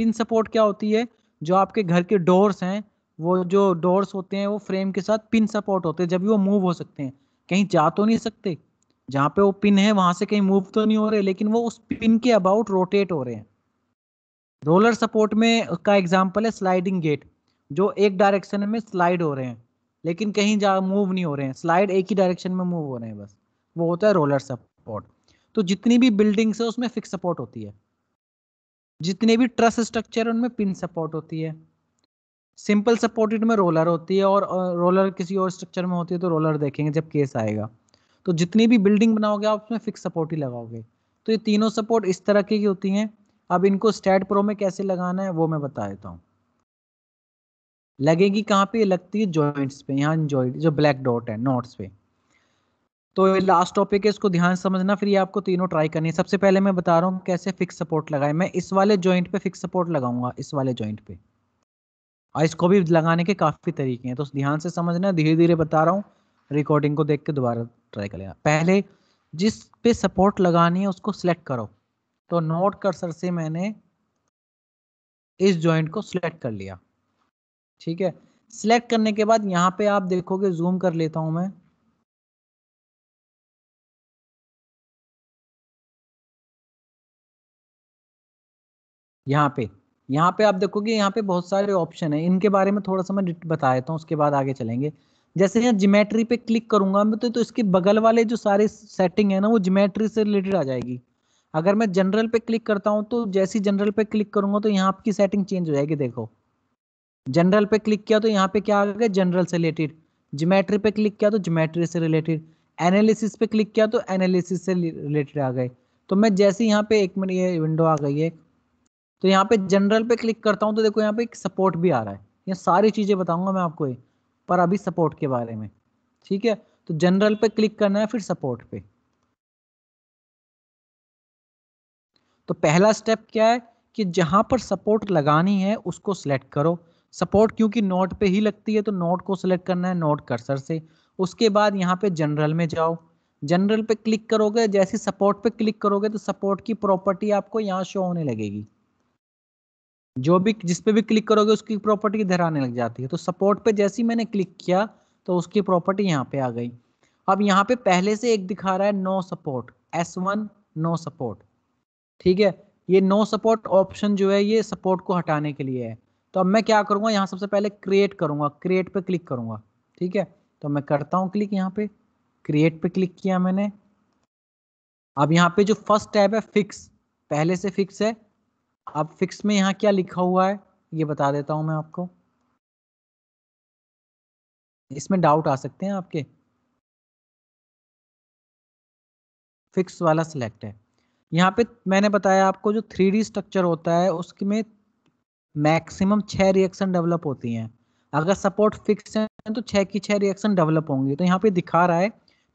पिन सपोर्ट क्या होती है जो आपके घर के डोर्स हैं वो जो डोर्स होते हैं वो फ्रेम के साथ पिन सपोर्ट होते हैं जब वो मूव हो सकते हैं कहीं जा तो नहीं सकते जहाँ पे वो पिन है वहां से कहीं मूव तो नहीं हो रहे लेकिन वो उस पिन के अबाउट रोटेट हो रहे हैं रोलर सपोर्ट में उसका एग्जाम्पल है स्लाइडिंग गेट जो एक डायरेक्शन में स्लाइड हो रहे हैं लेकिन कहीं जा मूव नहीं हो रहे हैं स्लाइड एक ही डायरेक्शन में मूव हो रहे हैं बस वो होता है रोलर सपोर्ट तो जितनी भी बिल्डिंग्स है उसमें फिक्स सपोर्ट होती है जितने भी ट्रस स्ट्रक्चर है उनमें पिन सपोर्ट होती है सिंपल सपोर्टेड में रोलर होती है और रोलर किसी और स्ट्रक्चर में होती है तो रोलर देखेंगे जब केस आएगा तो जितनी भी बिल्डिंग बनाओगे आप उसमें फिक्स सपोर्ट ही लगाओगे तो ये तीनों सपोर्ट इस तरह की होती हैं अब इनको स्टैट प्रो में कैसे लगाना है वो मैं बता देता हूँ लगेगी कहाँ पे लगती है जॉइंट्स पे यहाँ जो ब्लैक डॉट है नोट्स पे तो ये लास्ट टॉपिक है इसको ध्यान समझना फिर ये आपको तीनों ट्राई करनी है सबसे पहले मैं बता रहा हूँ कैसे फिक्स सपोर्ट लगाए मैं इस वाले जॉइंट पे फिक्स सपोर्ट लगाऊंगा इस वाले जॉइंट पे और इसको भी लगाने के काफ़ी तरीके हैं तो ध्यान से समझना धीरे धीरे बता रहा हूँ रिकॉर्डिंग को देख के दोबारा ट्राई करेगा पहले जिस पे सपोर्ट लगानी है उसको सिलेक्ट करो तो नोट सर से मैंने इस जॉइंट को सिलेक्ट कर लिया ठीक है सिलेक्ट करने के बाद यहाँ पे आप देखोगे जूम कर लेता हूँ मैं यहाँ पे यहाँ पे आप देखोगे यहाँ पे बहुत सारे ऑप्शन है इनके बारे में थोड़ा सा मैं बता देता हूँ उसके बाद आगे चलेंगे जैसे यहाँ जिमेट्री पे क्लिक करूंगा मैं तो, तो इसके बगल वाले जो सारे सेटिंग है ना वो जिमेट्री से रिलेटेड आ जाएगी अगर मैं जनरल पे क्लिक करता हूँ तो जैसे जनरल पे क्लिक करूंगा तो यहाँ आपकी सेटिंग चेंज हो जाएगी देखो जनरल पे क्लिक किया तो यहाँ पे क्या आ गया जनरल से रिलेटेड जोमेट्री पे क्लिक किया तो जोमेट्री से रिलेटेड एनालिसिस पे क्लिक किया तो एनालिसिस से रिलेटेड आ गए तो मैं जैसे यहाँ पे एक मिनट ये विंडो आ गई है तो यहाँ पे जनरल पे क्लिक करता हूँ तो देखो यहाँ पे एक सपोर्ट भी आ रहा है ये सारी चीज़ें बताऊंगा मैं आपको पर अभी सपोर्ट के बारे में ठीक है तो जनरल पे क्लिक करना है फिर सपोर्ट पे तो पहला स्टेप क्या है कि जहां पर सपोर्ट लगानी है उसको सिलेक्ट करो सपोर्ट क्योंकि नोट पे ही लगती है तो नोट को सिलेक्ट करना है नोट कर्सर से उसके बाद यहाँ पे जनरल में जाओ जनरल पे क्लिक करोगे जैसे सपोर्ट पे क्लिक करोगे तो सपोर्ट की प्रॉपर्टी आपको यहाँ शो होने लगेगी जो भी जिस पे भी क्लिक करोगे उसकी प्रॉपर्टी इधर आने लग जाती है तो सपोर्ट पे जैसे ही मैंने क्लिक किया तो उसकी प्रॉपर्टी यहाँ पे आ गई अब यहाँ पे पहले से एक दिखा रहा है no support S one no support ठीक है ये नो सपोर्ट ऑप्शन जो है ये सपोर्ट को हटाने के लिए है तो अब मैं क्या करूँगा यहाँ सबसे पहले क्रिएट करूँगा क्रिएट पे क्लिक करूँगा ठीक है तो मैं करता हूँ क्लिक यहाँ पे क्रिएट पे क्लिक किया मैंने अब यहाँ पे जो फर्स्ट टैब है फिक्स पहले से फिक्स है अब फिक्स में यहाँ क्या लिखा हुआ है ये बता देता हूँ मैं आपको इसमें डाउट आ सकते हैं आपके फिक्स वाला सिलेक्ट है यहाँ पे मैंने बताया आपको जो थ्री स्ट्रक्चर होता है उसमें मैक्सिमम छः रिएक्शन डेवलप होती हैं अगर सपोर्ट फिक्स है तो छः की छः रिएक्शन डेवलप होंगी तो यहाँ पे दिखा रहा है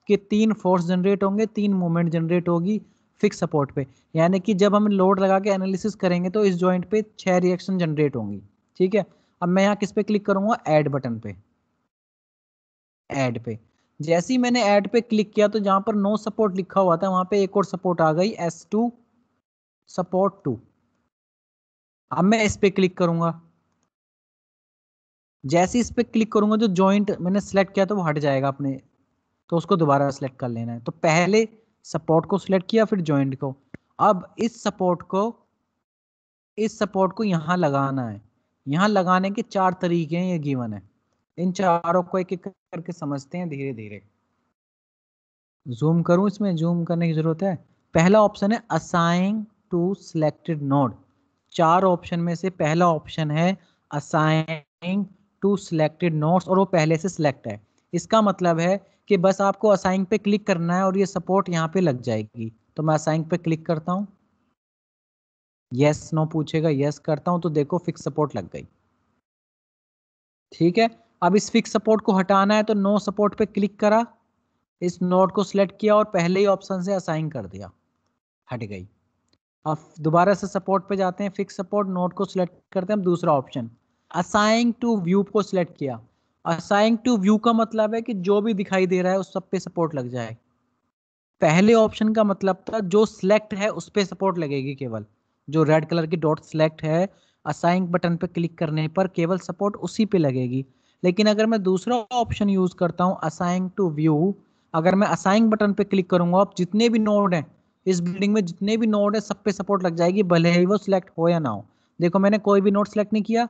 कि तीन फोर्स जनरेट होंगे तीन मोमेंट जनरेट होगी फिक्स सपोर्ट पे यानी कि जब हम लोड लगा के एनालिसिस करेंगे तो इस जॉइंट पे छह रिएक्शन जनरेट होंगी ठीक है अब मैं यहाँ किस पे क्लिक करूंगा ऐड बटन पे ऐड पे जैसे ही मैंने ऐड पे क्लिक किया तो जहां पर नो सपोर्ट लिखा हुआ था वहां पे एक और सपोर्ट आ गई एस टू सपोर्ट टू अब मैं इस पे क्लिक करूंगा जैसे इस पे क्लिक करूंगा जो ज्वाइंट मैंने सेलेक्ट किया तो वो हट जाएगा अपने तो उसको दोबारा सेलेक्ट कर लेना है तो पहले सपोर्ट को सिलेक्ट किया फिर ज्वाइंट को अब इस सपोर्ट को इस सपोर्ट को यहाँ लगाना है यहाँ लगाने के चार तरीके हैं ये गिवन है इन चारों को एक एक करके समझते हैं धीरे धीरे जूम करूं इसमें जूम करने की जरूरत है पहला ऑप्शन है असाइंग टू सिलेक्टेड नोड चार ऑप्शन में से पहला ऑप्शन है असाइन टू सिलेक्टेड नोड्स और वो पहले से सिलेक्ट है इसका मतलब है कि बस आपको असाइन पे क्लिक करना है और ये सपोर्ट यहाँ पे लग जाएगी तो मैं असाइन पे क्लिक करता हूँ यस नो पूछेगा यस करता हूँ तो देखो फिक्स सपोर्ट लग गई ठीक है अब इस फिक्स सपोर्ट को हटाना है तो नो सपोर्ट पे क्लिक करा इस नोट को सिलेक्ट किया और पहले ही ऑप्शन से असाइन कर दिया हट गई अब दोबारा से सपोर्ट पे जाते हैं फिक्स सपोर्ट नोट को सिलेक्ट करते हैं दूसरा ऑप्शन असाइन टू व्यू को सिलेक्ट किया असाइंग टू व्यू का मतलब है कि जो भी दिखाई दे रहा है उस सब पे सपोर्ट लग जाए पहले ऑप्शन का मतलब था जो सिलेक्ट है उस पे सपोर्ट लगेगी केवल जो रेड कलर की डॉट सिलेक्ट है असाइंग बटन पे क्लिक करने पर केवल सपोर्ट उसी पे लगेगी लेकिन अगर मैं दूसरा ऑप्शन यूज करता हूँ असाइंग टू व्यू अगर मैं असाइंग बटन पे क्लिक करूंगा आप जितने भी नोड हैं इस बिल्डिंग में जितने भी नोड है सब पे सपोर्ट लग जाएगी भले ही वो सिलेक्ट हो या ना हो देखो मैंने कोई भी नोड सेलेक्ट नहीं किया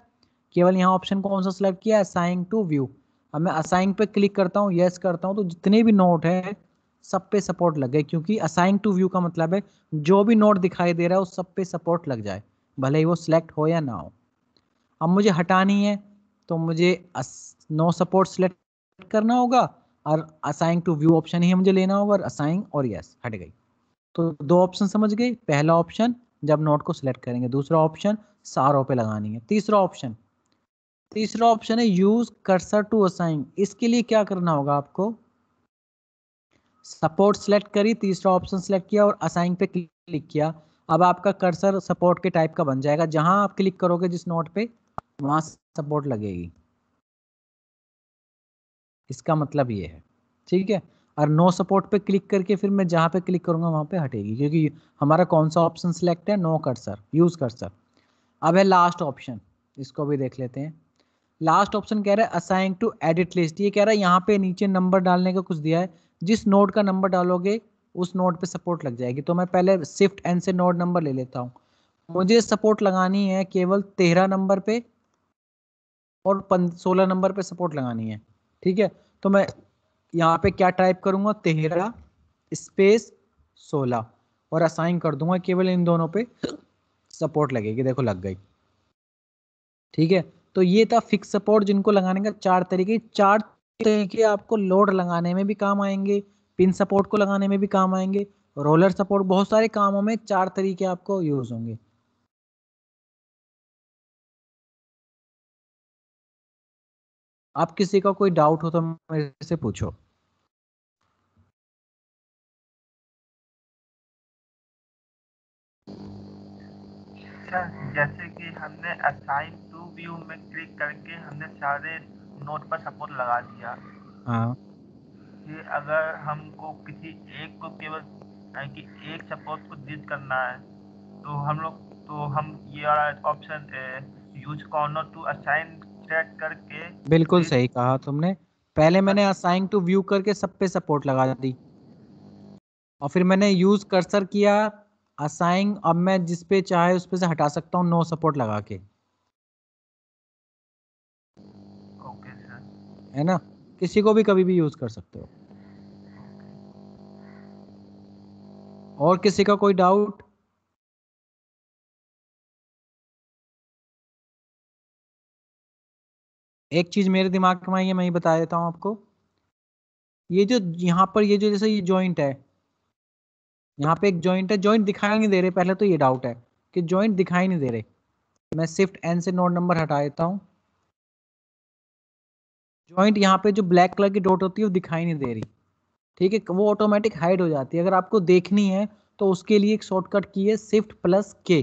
केवल यहाँ ऑप्शन कौन सा सिलेक्ट किया असाइन टू व्यू अब मैं असाइन पे क्लिक करता हूँ येस करता हूँ तो जितने भी नोट है सब पे सपोर्ट लग गए क्योंकि असाइन टू व्यू का मतलब है जो भी नोट दिखाई दे रहा है उस सब पे सपोर्ट लग जाए भले ही वो सिलेक्ट हो या ना हो अब मुझे हटानी है तो मुझे नो सपोर्ट सिलेक्ट करना होगा और असाइन टू व्यू ऑप्शन ही मुझे लेना होगा और और यस हट गई तो दो ऑप्शन समझ गई पहला ऑप्शन जब नोट को सिलेक्ट करेंगे दूसरा ऑप्शन सारों पे लगानी है तीसरा ऑप्शन तीसरा ऑप्शन है यूज कर्सर टू असाइन इसके लिए क्या करना होगा आपको सपोर्ट सेलेक्ट करी तीसरा ऑप्शन सेलेक्ट किया और असाइन पे क्लिक किया अब आपका कर्सर सपोर्ट के टाइप का बन जाएगा जहां आप क्लिक करोगे जिस नोट पे वहां सपोर्ट लगेगी इसका मतलब ये है ठीक है और नो सपोर्ट पे क्लिक करके फिर मैं जहां पे क्लिक करूंगा वहां पे हटेगी क्योंकि हमारा कौन सा ऑप्शन सिलेक्ट है नो कर्सर यूज़ कर्सर अब है लास्ट ऑप्शन इसको भी देख लेते हैं लास्ट ऑप्शन कह रहा है असाइन टू एडिट लिस्ट ये कह रहा है यहाँ पे नीचे नंबर डालने का कुछ दिया है जिस नोट का नंबर डालोगे उस नोट पे सपोर्ट लग जाएगी तो मैं पहले शिफ्ट एन से नोट नंबर ले लेता हूँ मुझे सपोर्ट लगानी है केवल तेरह नंबर पे और सोलह नंबर पे सपोर्ट लगानी है ठीक है तो मैं यहाँ पे क्या टाइप करूंगा तेरह स्पेस सोलह और असाइन कर दूंगा केवल इन दोनों पे सपोर्ट लगेगी देखो लग गई ठीक है तो ये था फिक्स सपोर्ट जिनको लगाने का चार तरीके चार तरीके आपको लोड लगाने में भी काम आएंगे पिन सपोर्ट को लगाने में भी काम आएंगे रोलर सपोर्ट बहुत सारे कामों में चार तरीके आपको यूज होंगे आप किसी का कोई डाउट हो तो मेरे से पूछो देखा जैसे कि हमने असाइन टू व्यू में क्लिक करके हमने सारे नोट पर सपोर्ट लगा दिया हाँ कि अगर हमको किसी एक को केवल कि एक सपोर्ट को डिलीट करना है तो हम लोग तो हम ये option use corner to assign set करके बिल्कुल सही कहा तुमने पहले मैंने असाइन टू व्यू करके सब पे सपोर्ट लगा दी और फिर मैंने यूज कर्सर किया असाइंग अब मैं जिस पे चाहे उस पे से हटा सकता हूँ नो सपोर्ट लगा के है ना किसी को भी कभी भी यूज कर सकते हो और किसी का कोई डाउट एक चीज मेरे दिमाग में आई है मैं ही बता देता हूं आपको ये जो यहां पर ये जो जैसे ये जॉइंट है यहाँ पे एक ज्वाइंट है जॉइंट दिखाई नहीं दे रहे पहले तो ये डाउट है कि ज्वाइंट दिखाई नहीं दे रहे मैं शिफ्ट एन से नोड नंबर हटा देता हूँ ज्वाइंट यहाँ पे जो ब्लैक कलर की डॉट होती है वो दिखाई नहीं दे रही ठीक है वो ऑटोमेटिक हाइड हो जाती है अगर आपको देखनी है तो उसके लिए एक शॉर्टकट की है शिफ्ट प्लस के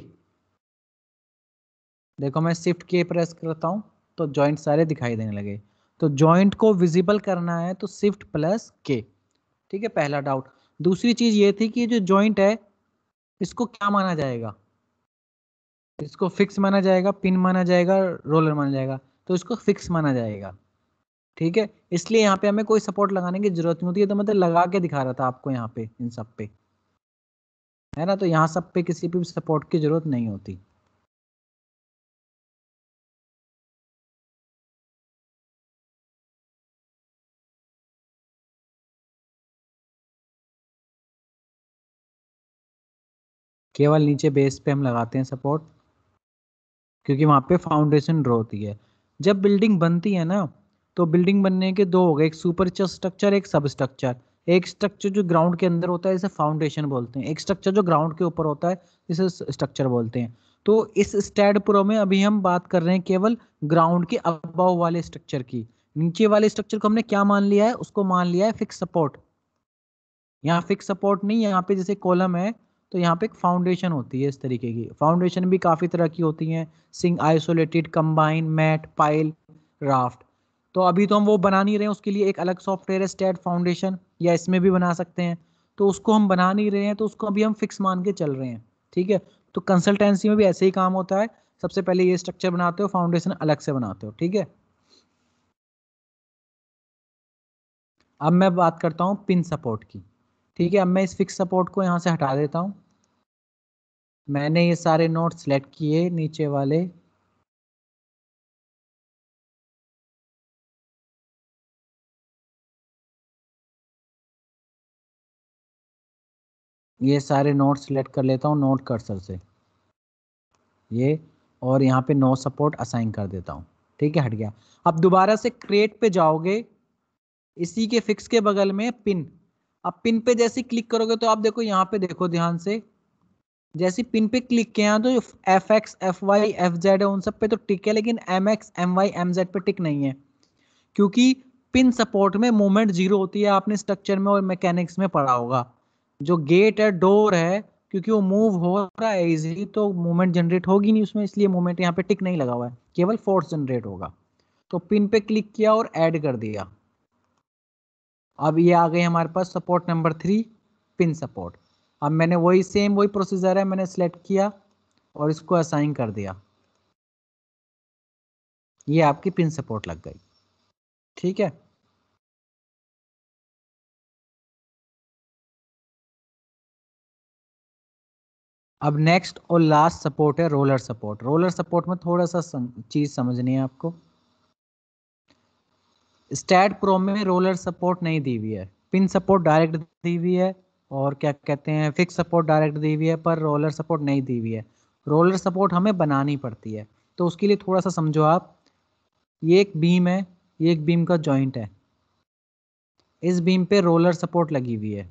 देखो मैं शिफ्ट के प्रेस करता हूँ तो ज्वाइंट सारे दिखाई देने लगे तो ज्वाइंट को विजिबल करना है तो शिफ्ट प्लस के ठीक है पहला डाउट दूसरी चीज ये थी कि जो जॉइंट है इसको क्या माना जाएगा इसको फिक्स माना जाएगा पिन माना जाएगा रोलर माना जाएगा तो इसको फिक्स माना जाएगा ठीक है इसलिए यहाँ पे हमें कोई सपोर्ट लगाने की जरूरत नहीं होती है तो मतलब लगा के दिखा रहा था आपको यहाँ पे इन सब पे है ना तो यहाँ सब पे किसी पे भी सपोर्ट की जरूरत नहीं होती केवल नीचे बेस पे हम लगाते हैं सपोर्ट क्योंकि वहां पे फाउंडेशन ड्रॉ होती है जब बिल्डिंग बनती है ना तो बिल्डिंग बनने के दो हो गए एक सुपर स्ट्रक्चर एक सब स्ट्रक्चर एक स्ट्रक्चर जो ग्राउंड के अंदर होता है इसे फाउंडेशन बोलते हैं एक स्ट्रक्चर जो ग्राउंड के ऊपर होता है इसे स्ट्रक्चर बोलते हैं तो इस स्टैड प्रो में अभी हम बात कर रहे हैं केवल ग्राउंड के अबाव वाले स्ट्रक्चर की नीचे वाले स्ट्रक्चर को हमने क्या मान लिया है उसको मान लिया है फिक्स सपोर्ट यहाँ फिक्स सपोर्ट नहीं यहाँ पे जैसे कॉलम है तो यहाँ पे एक फाउंडेशन होती है इस तरीके की फाउंडेशन भी काफ़ी तरह की होती हैं सिंग isolated combine mat pile raft तो अभी तो हम वो बना नहीं रहे हैं उसके लिए एक अलग सॉफ्टवेयर है स्टेट फाउंडेशन या इसमें भी बना सकते हैं तो उसको हम बना नहीं रहे हैं तो उसको अभी हम फिक्स मान के चल रहे हैं ठीक है तो कंसल्टेंसी में भी ऐसे ही काम होता है सबसे पहले ये स्ट्रक्चर बनाते हो फाउंडेशन अलग से बनाते हो ठीक है अब मैं बात करता हूँ पिन सपोर्ट की ठीक है अब मैं इस फिक्स सपोर्ट को यहाँ से हटा देता हूँ मैंने ये सारे नोट सेलेक्ट किए नीचे वाले ये सारे नोट सेलेक्ट कर लेता हूँ नोट कर्सर से ये और यहाँ पे नो सपोर्ट असाइन कर देता हूँ ठीक है हट गया अब दोबारा से क्रिएट पे जाओगे इसी के फिक्स के बगल में पिन अब पिन पे जैसे क्लिक करोगे तो आप देखो यहाँ पे देखो ध्यान से जैसे पिन पे क्लिक किया तो F x F y F z है उन सब पे तो टिक है लेकिन M x M y M z पे टिक नहीं है क्योंकि पिन सपोर्ट में मूवमेंट जीरो होती है आपने स्ट्रक्चर में और मैकेनिक्स में पढ़ा होगा जो गेट है डोर है क्योंकि वो मूव हो रहा है इजीली तो मूवमेंट जनरेट होगी नहीं उसमें इसलिए मूवमेंट यहाँ पे टिक नहीं लगा हुआ है केवल फोर्स जनरेट होगा तो पिन पे क्लिक किया और ऐड कर दिया अब ये आ गए हमारे पास support number three pin support अब मैंने वही सेम वही प्रोसीजर है मैंने सेलेक्ट किया और इसको असाइन कर दिया ये आपकी पिन सपोर्ट लग गई ठीक है अब नेक्स्ट और लास्ट सपोर्ट है रोलर सपोर्ट रोलर सपोर्ट में थोड़ा सा चीज समझनी है आपको स्टैट प्रो में रोलर सपोर्ट नहीं दी हुई है पिन सपोर्ट डायरेक्ट दी हुई है और क्या कहते हैं फिक्स सपोर्ट डायरेक्ट दी हुई है पर रोलर सपोर्ट नहीं दी हुई है रोलर सपोर्ट हमें बनानी पड़ती है तो उसके लिए थोड़ा सा समझो आप ये एक बीम है ये एक बीम का जॉइंट है इस बीम पे रोलर सपोर्ट लगी हुई है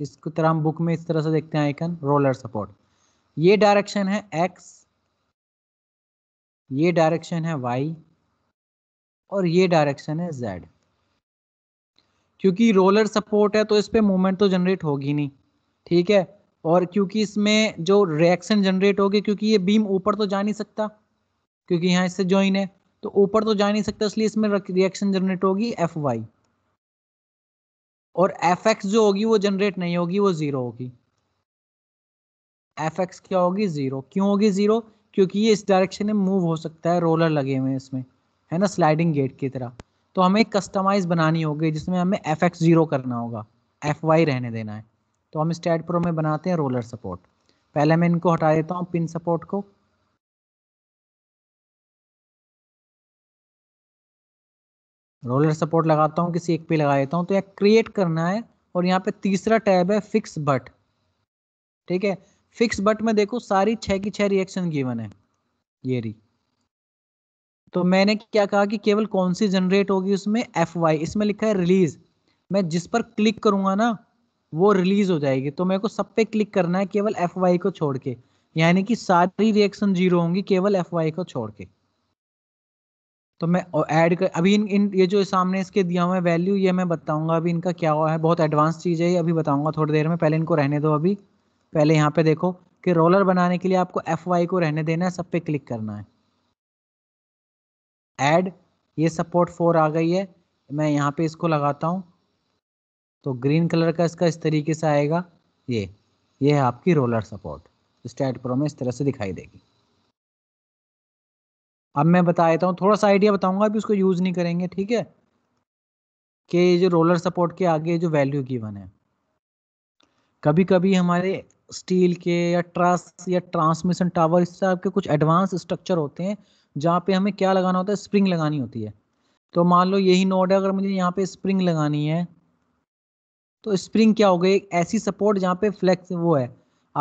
इसको तरह हम बुक में इस तरह से देखते हैं आइकन रोलर सपोर्ट ये डायरेक्शन है एक्स ये डायरेक्शन है वाई और ये डायरेक्शन है जेड क्योंकि रोलर सपोर्ट है तो इस पर मूवमेंट तो जनरेट होगी नहीं ठीक है और क्योंकि इसमें जो रिएक्शन जनरेट होगी क्योंकि ये बीम ऊपर तो जा नहीं सकता क्योंकि यहाँ इससे ज्वाइन है तो ऊपर तो जा नहीं सकता इसलिए इसमें रिएक्शन जनरेट होगी एफ वाई और एफ एक्स जो होगी वो जनरेट नहीं होगी वो जीरो होगी एफ एक्स क्या होगी जीरो क्यों होगी जीरो क्योंकि ये इस डायरेक्शन में मूव हो सकता है रोलर लगे हुए इसमें है ना स्लाइडिंग गेट की तरह तो हमें एक कस्टमाइज बनानी होगी जिसमें हमें एफ एक्स जीरो करना होगा एफ वाई रहने देना है तो हम स्टैट प्रो में बनाते हैं रोलर सपोर्ट पहले मैं इनको हटा देता हूँ पिन सपोर्ट को रोलर सपोर्ट लगाता हूँ किसी एक पे लगा देता हूँ तो यहाँ क्रिएट करना है और यहाँ पे तीसरा टैब है फिक्स बट ठीक है फिक्स बट में देखो सारी छः की छः रिएक्शन गिवन है ये री तो मैंने क्या कहा कि केवल कौन सी जनरेट होगी उसमें एफ वाई इसमें लिखा है रिलीज मैं जिस पर क्लिक करूंगा ना वो रिलीज हो जाएगी तो मेरे को सब पे क्लिक करना है केवल एफ वाई को छोड़ के यानी कि सारी रिएक्शन जीरो होंगी केवल एफ वाई को छोड़ के तो मैं ऐड कर अभी इन, इन ये जो सामने इसके दिया हुआ है वैल्यू ये मैं बताऊंगा अभी इनका क्या हुआ है बहुत एडवांस चीज़ है ये अभी बताऊंगा थोड़ी देर में पहले इनको रहने दो अभी पहले यहाँ पे देखो कि रोलर बनाने के लिए आपको एफ वाई को रहने देना है सब पे क्लिक करना है एड ये सपोर्ट फोर आ गई है मैं यहाँ पे इसको लगाता हूँ तो ग्रीन कलर का इसका इस तरीके से आएगा ये ये है आपकी रोलर सपोर्ट स्टैट प्रो में इस तरह से दिखाई देगी अब मैं बता देता हूँ थोड़ा सा आइडिया बताऊंगा अभी उसको यूज़ नहीं करेंगे ठीक है कि ये जो रोलर सपोर्ट के आगे जो वैल्यू गिवन है कभी कभी हमारे स्टील के या ट्रस या ट्रांसमिशन टावर इससे आपके कुछ एडवांस स्ट्रक्चर होते हैं जहाँ पे हमें क्या लगाना होता है स्प्रिंग लगानी होती है तो मान लो यही नोड है अगर मुझे यहाँ पे स्प्रिंग लगानी है तो स्प्रिंग क्या हो गई एक ऐसी सपोर्ट जहाँ पे फ्लैक्स वो है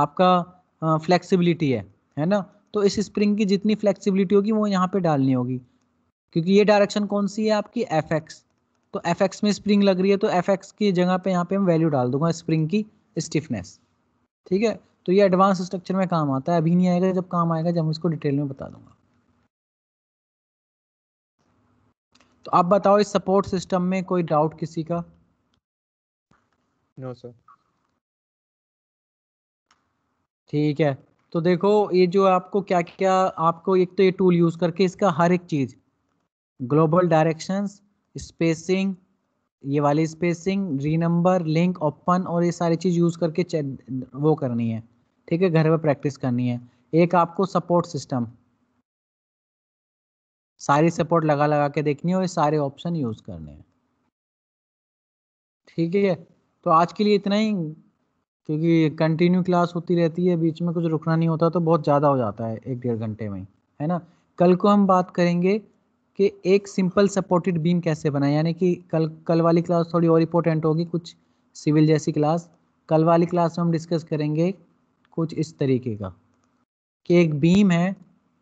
आपका फ्लेक्सिबिलिटी है है ना तो इस स्प्रिंग की जितनी फ्लेक्सिबिलिटी होगी वो यहाँ पे डालनी होगी क्योंकि ये डायरेक्शन कौन सी है आपकी एफ एक्स तो एफ एक्स में स्प्रिंग लग रही है तो एफ एक्स की जगह पे यहाँ पे हम वैल्यू डाल दूंगा स्प्रिंग की स्टिफनेस ठीक है तो ये एडवांस स्ट्रक्चर में काम आता है अभी नहीं आएगा जब काम आएगा जब हम इसको डिटेल में बता दूंगा तो आप बताओ इस सपोर्ट सिस्टम में कोई डाउट किसी का नो सर ठीक है तो देखो ये जो आपको क्या क्या आपको एक तो ये टूल यूज करके इसका हर एक चीज ग्लोबल डायरेक्शंस स्पेसिंग ये वाली स्पेसिंग री नंबर लिंक ओपन और ये सारी चीज यूज करके वो करनी है ठीक है घर पर प्रैक्टिस करनी है एक आपको सपोर्ट सिस्टम सारी सपोर्ट लगा लगा के देखनी है और सारे ऑप्शन यूज करने हैं ठीक है तो आज के लिए इतना ही क्योंकि कंटिन्यू क्लास होती रहती है बीच में कुछ रुकना नहीं होता तो बहुत ज़्यादा हो जाता है एक डेढ़ घंटे में है ना कल को हम बात करेंगे कि एक सिंपल सपोर्टेड बीम कैसे बनाए यानी कि कल कल वाली क्लास थोड़ी और इम्पोर्टेंट होगी कुछ सिविल जैसी क्लास कल वाली क्लास में हम डिस्कस करेंगे कुछ इस तरीके का कि एक बीम है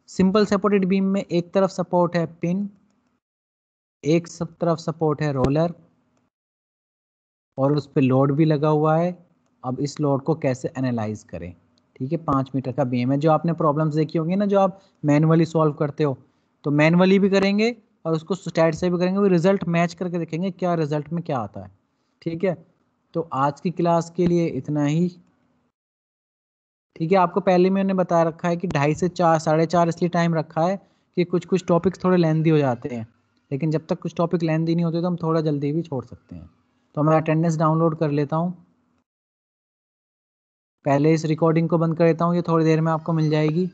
सिंपल सपोर्टेड बीम में एक तरफ सपोर्ट है पिन एक सब तरफ सपोर्ट है रोलर और उस पर लोड भी लगा हुआ है अब इस लोड को कैसे एनालाइज करें ठीक है पाँच मीटर का बीम है जो आपने प्रॉब्लम्स देखी होंगी ना जो आप मैनुअली सॉल्व करते हो तो मैनुअली भी करेंगे और उसको स्टैट से भी करेंगे वो रिजल्ट मैच करके देखेंगे क्या रिजल्ट में क्या आता है ठीक है तो आज की क्लास के लिए इतना ही ठीक है आपको पहले मैंने बता रखा है कि ढाई से चार साढ़े चार इसलिए टाइम रखा है कि कुछ कुछ टॉपिक्स थोड़े लेंदी हो जाते हैं लेकिन जब तक कुछ टॉपिक लेंदी नहीं होते तो हम थोड़ा जल्दी भी छोड़ सकते हैं तो मैं अटेंडेंस डाउनलोड कर लेता हूँ पहले इस रिकॉर्डिंग को बंद कर देता हूँ ये थोड़ी देर में आपको मिल जाएगी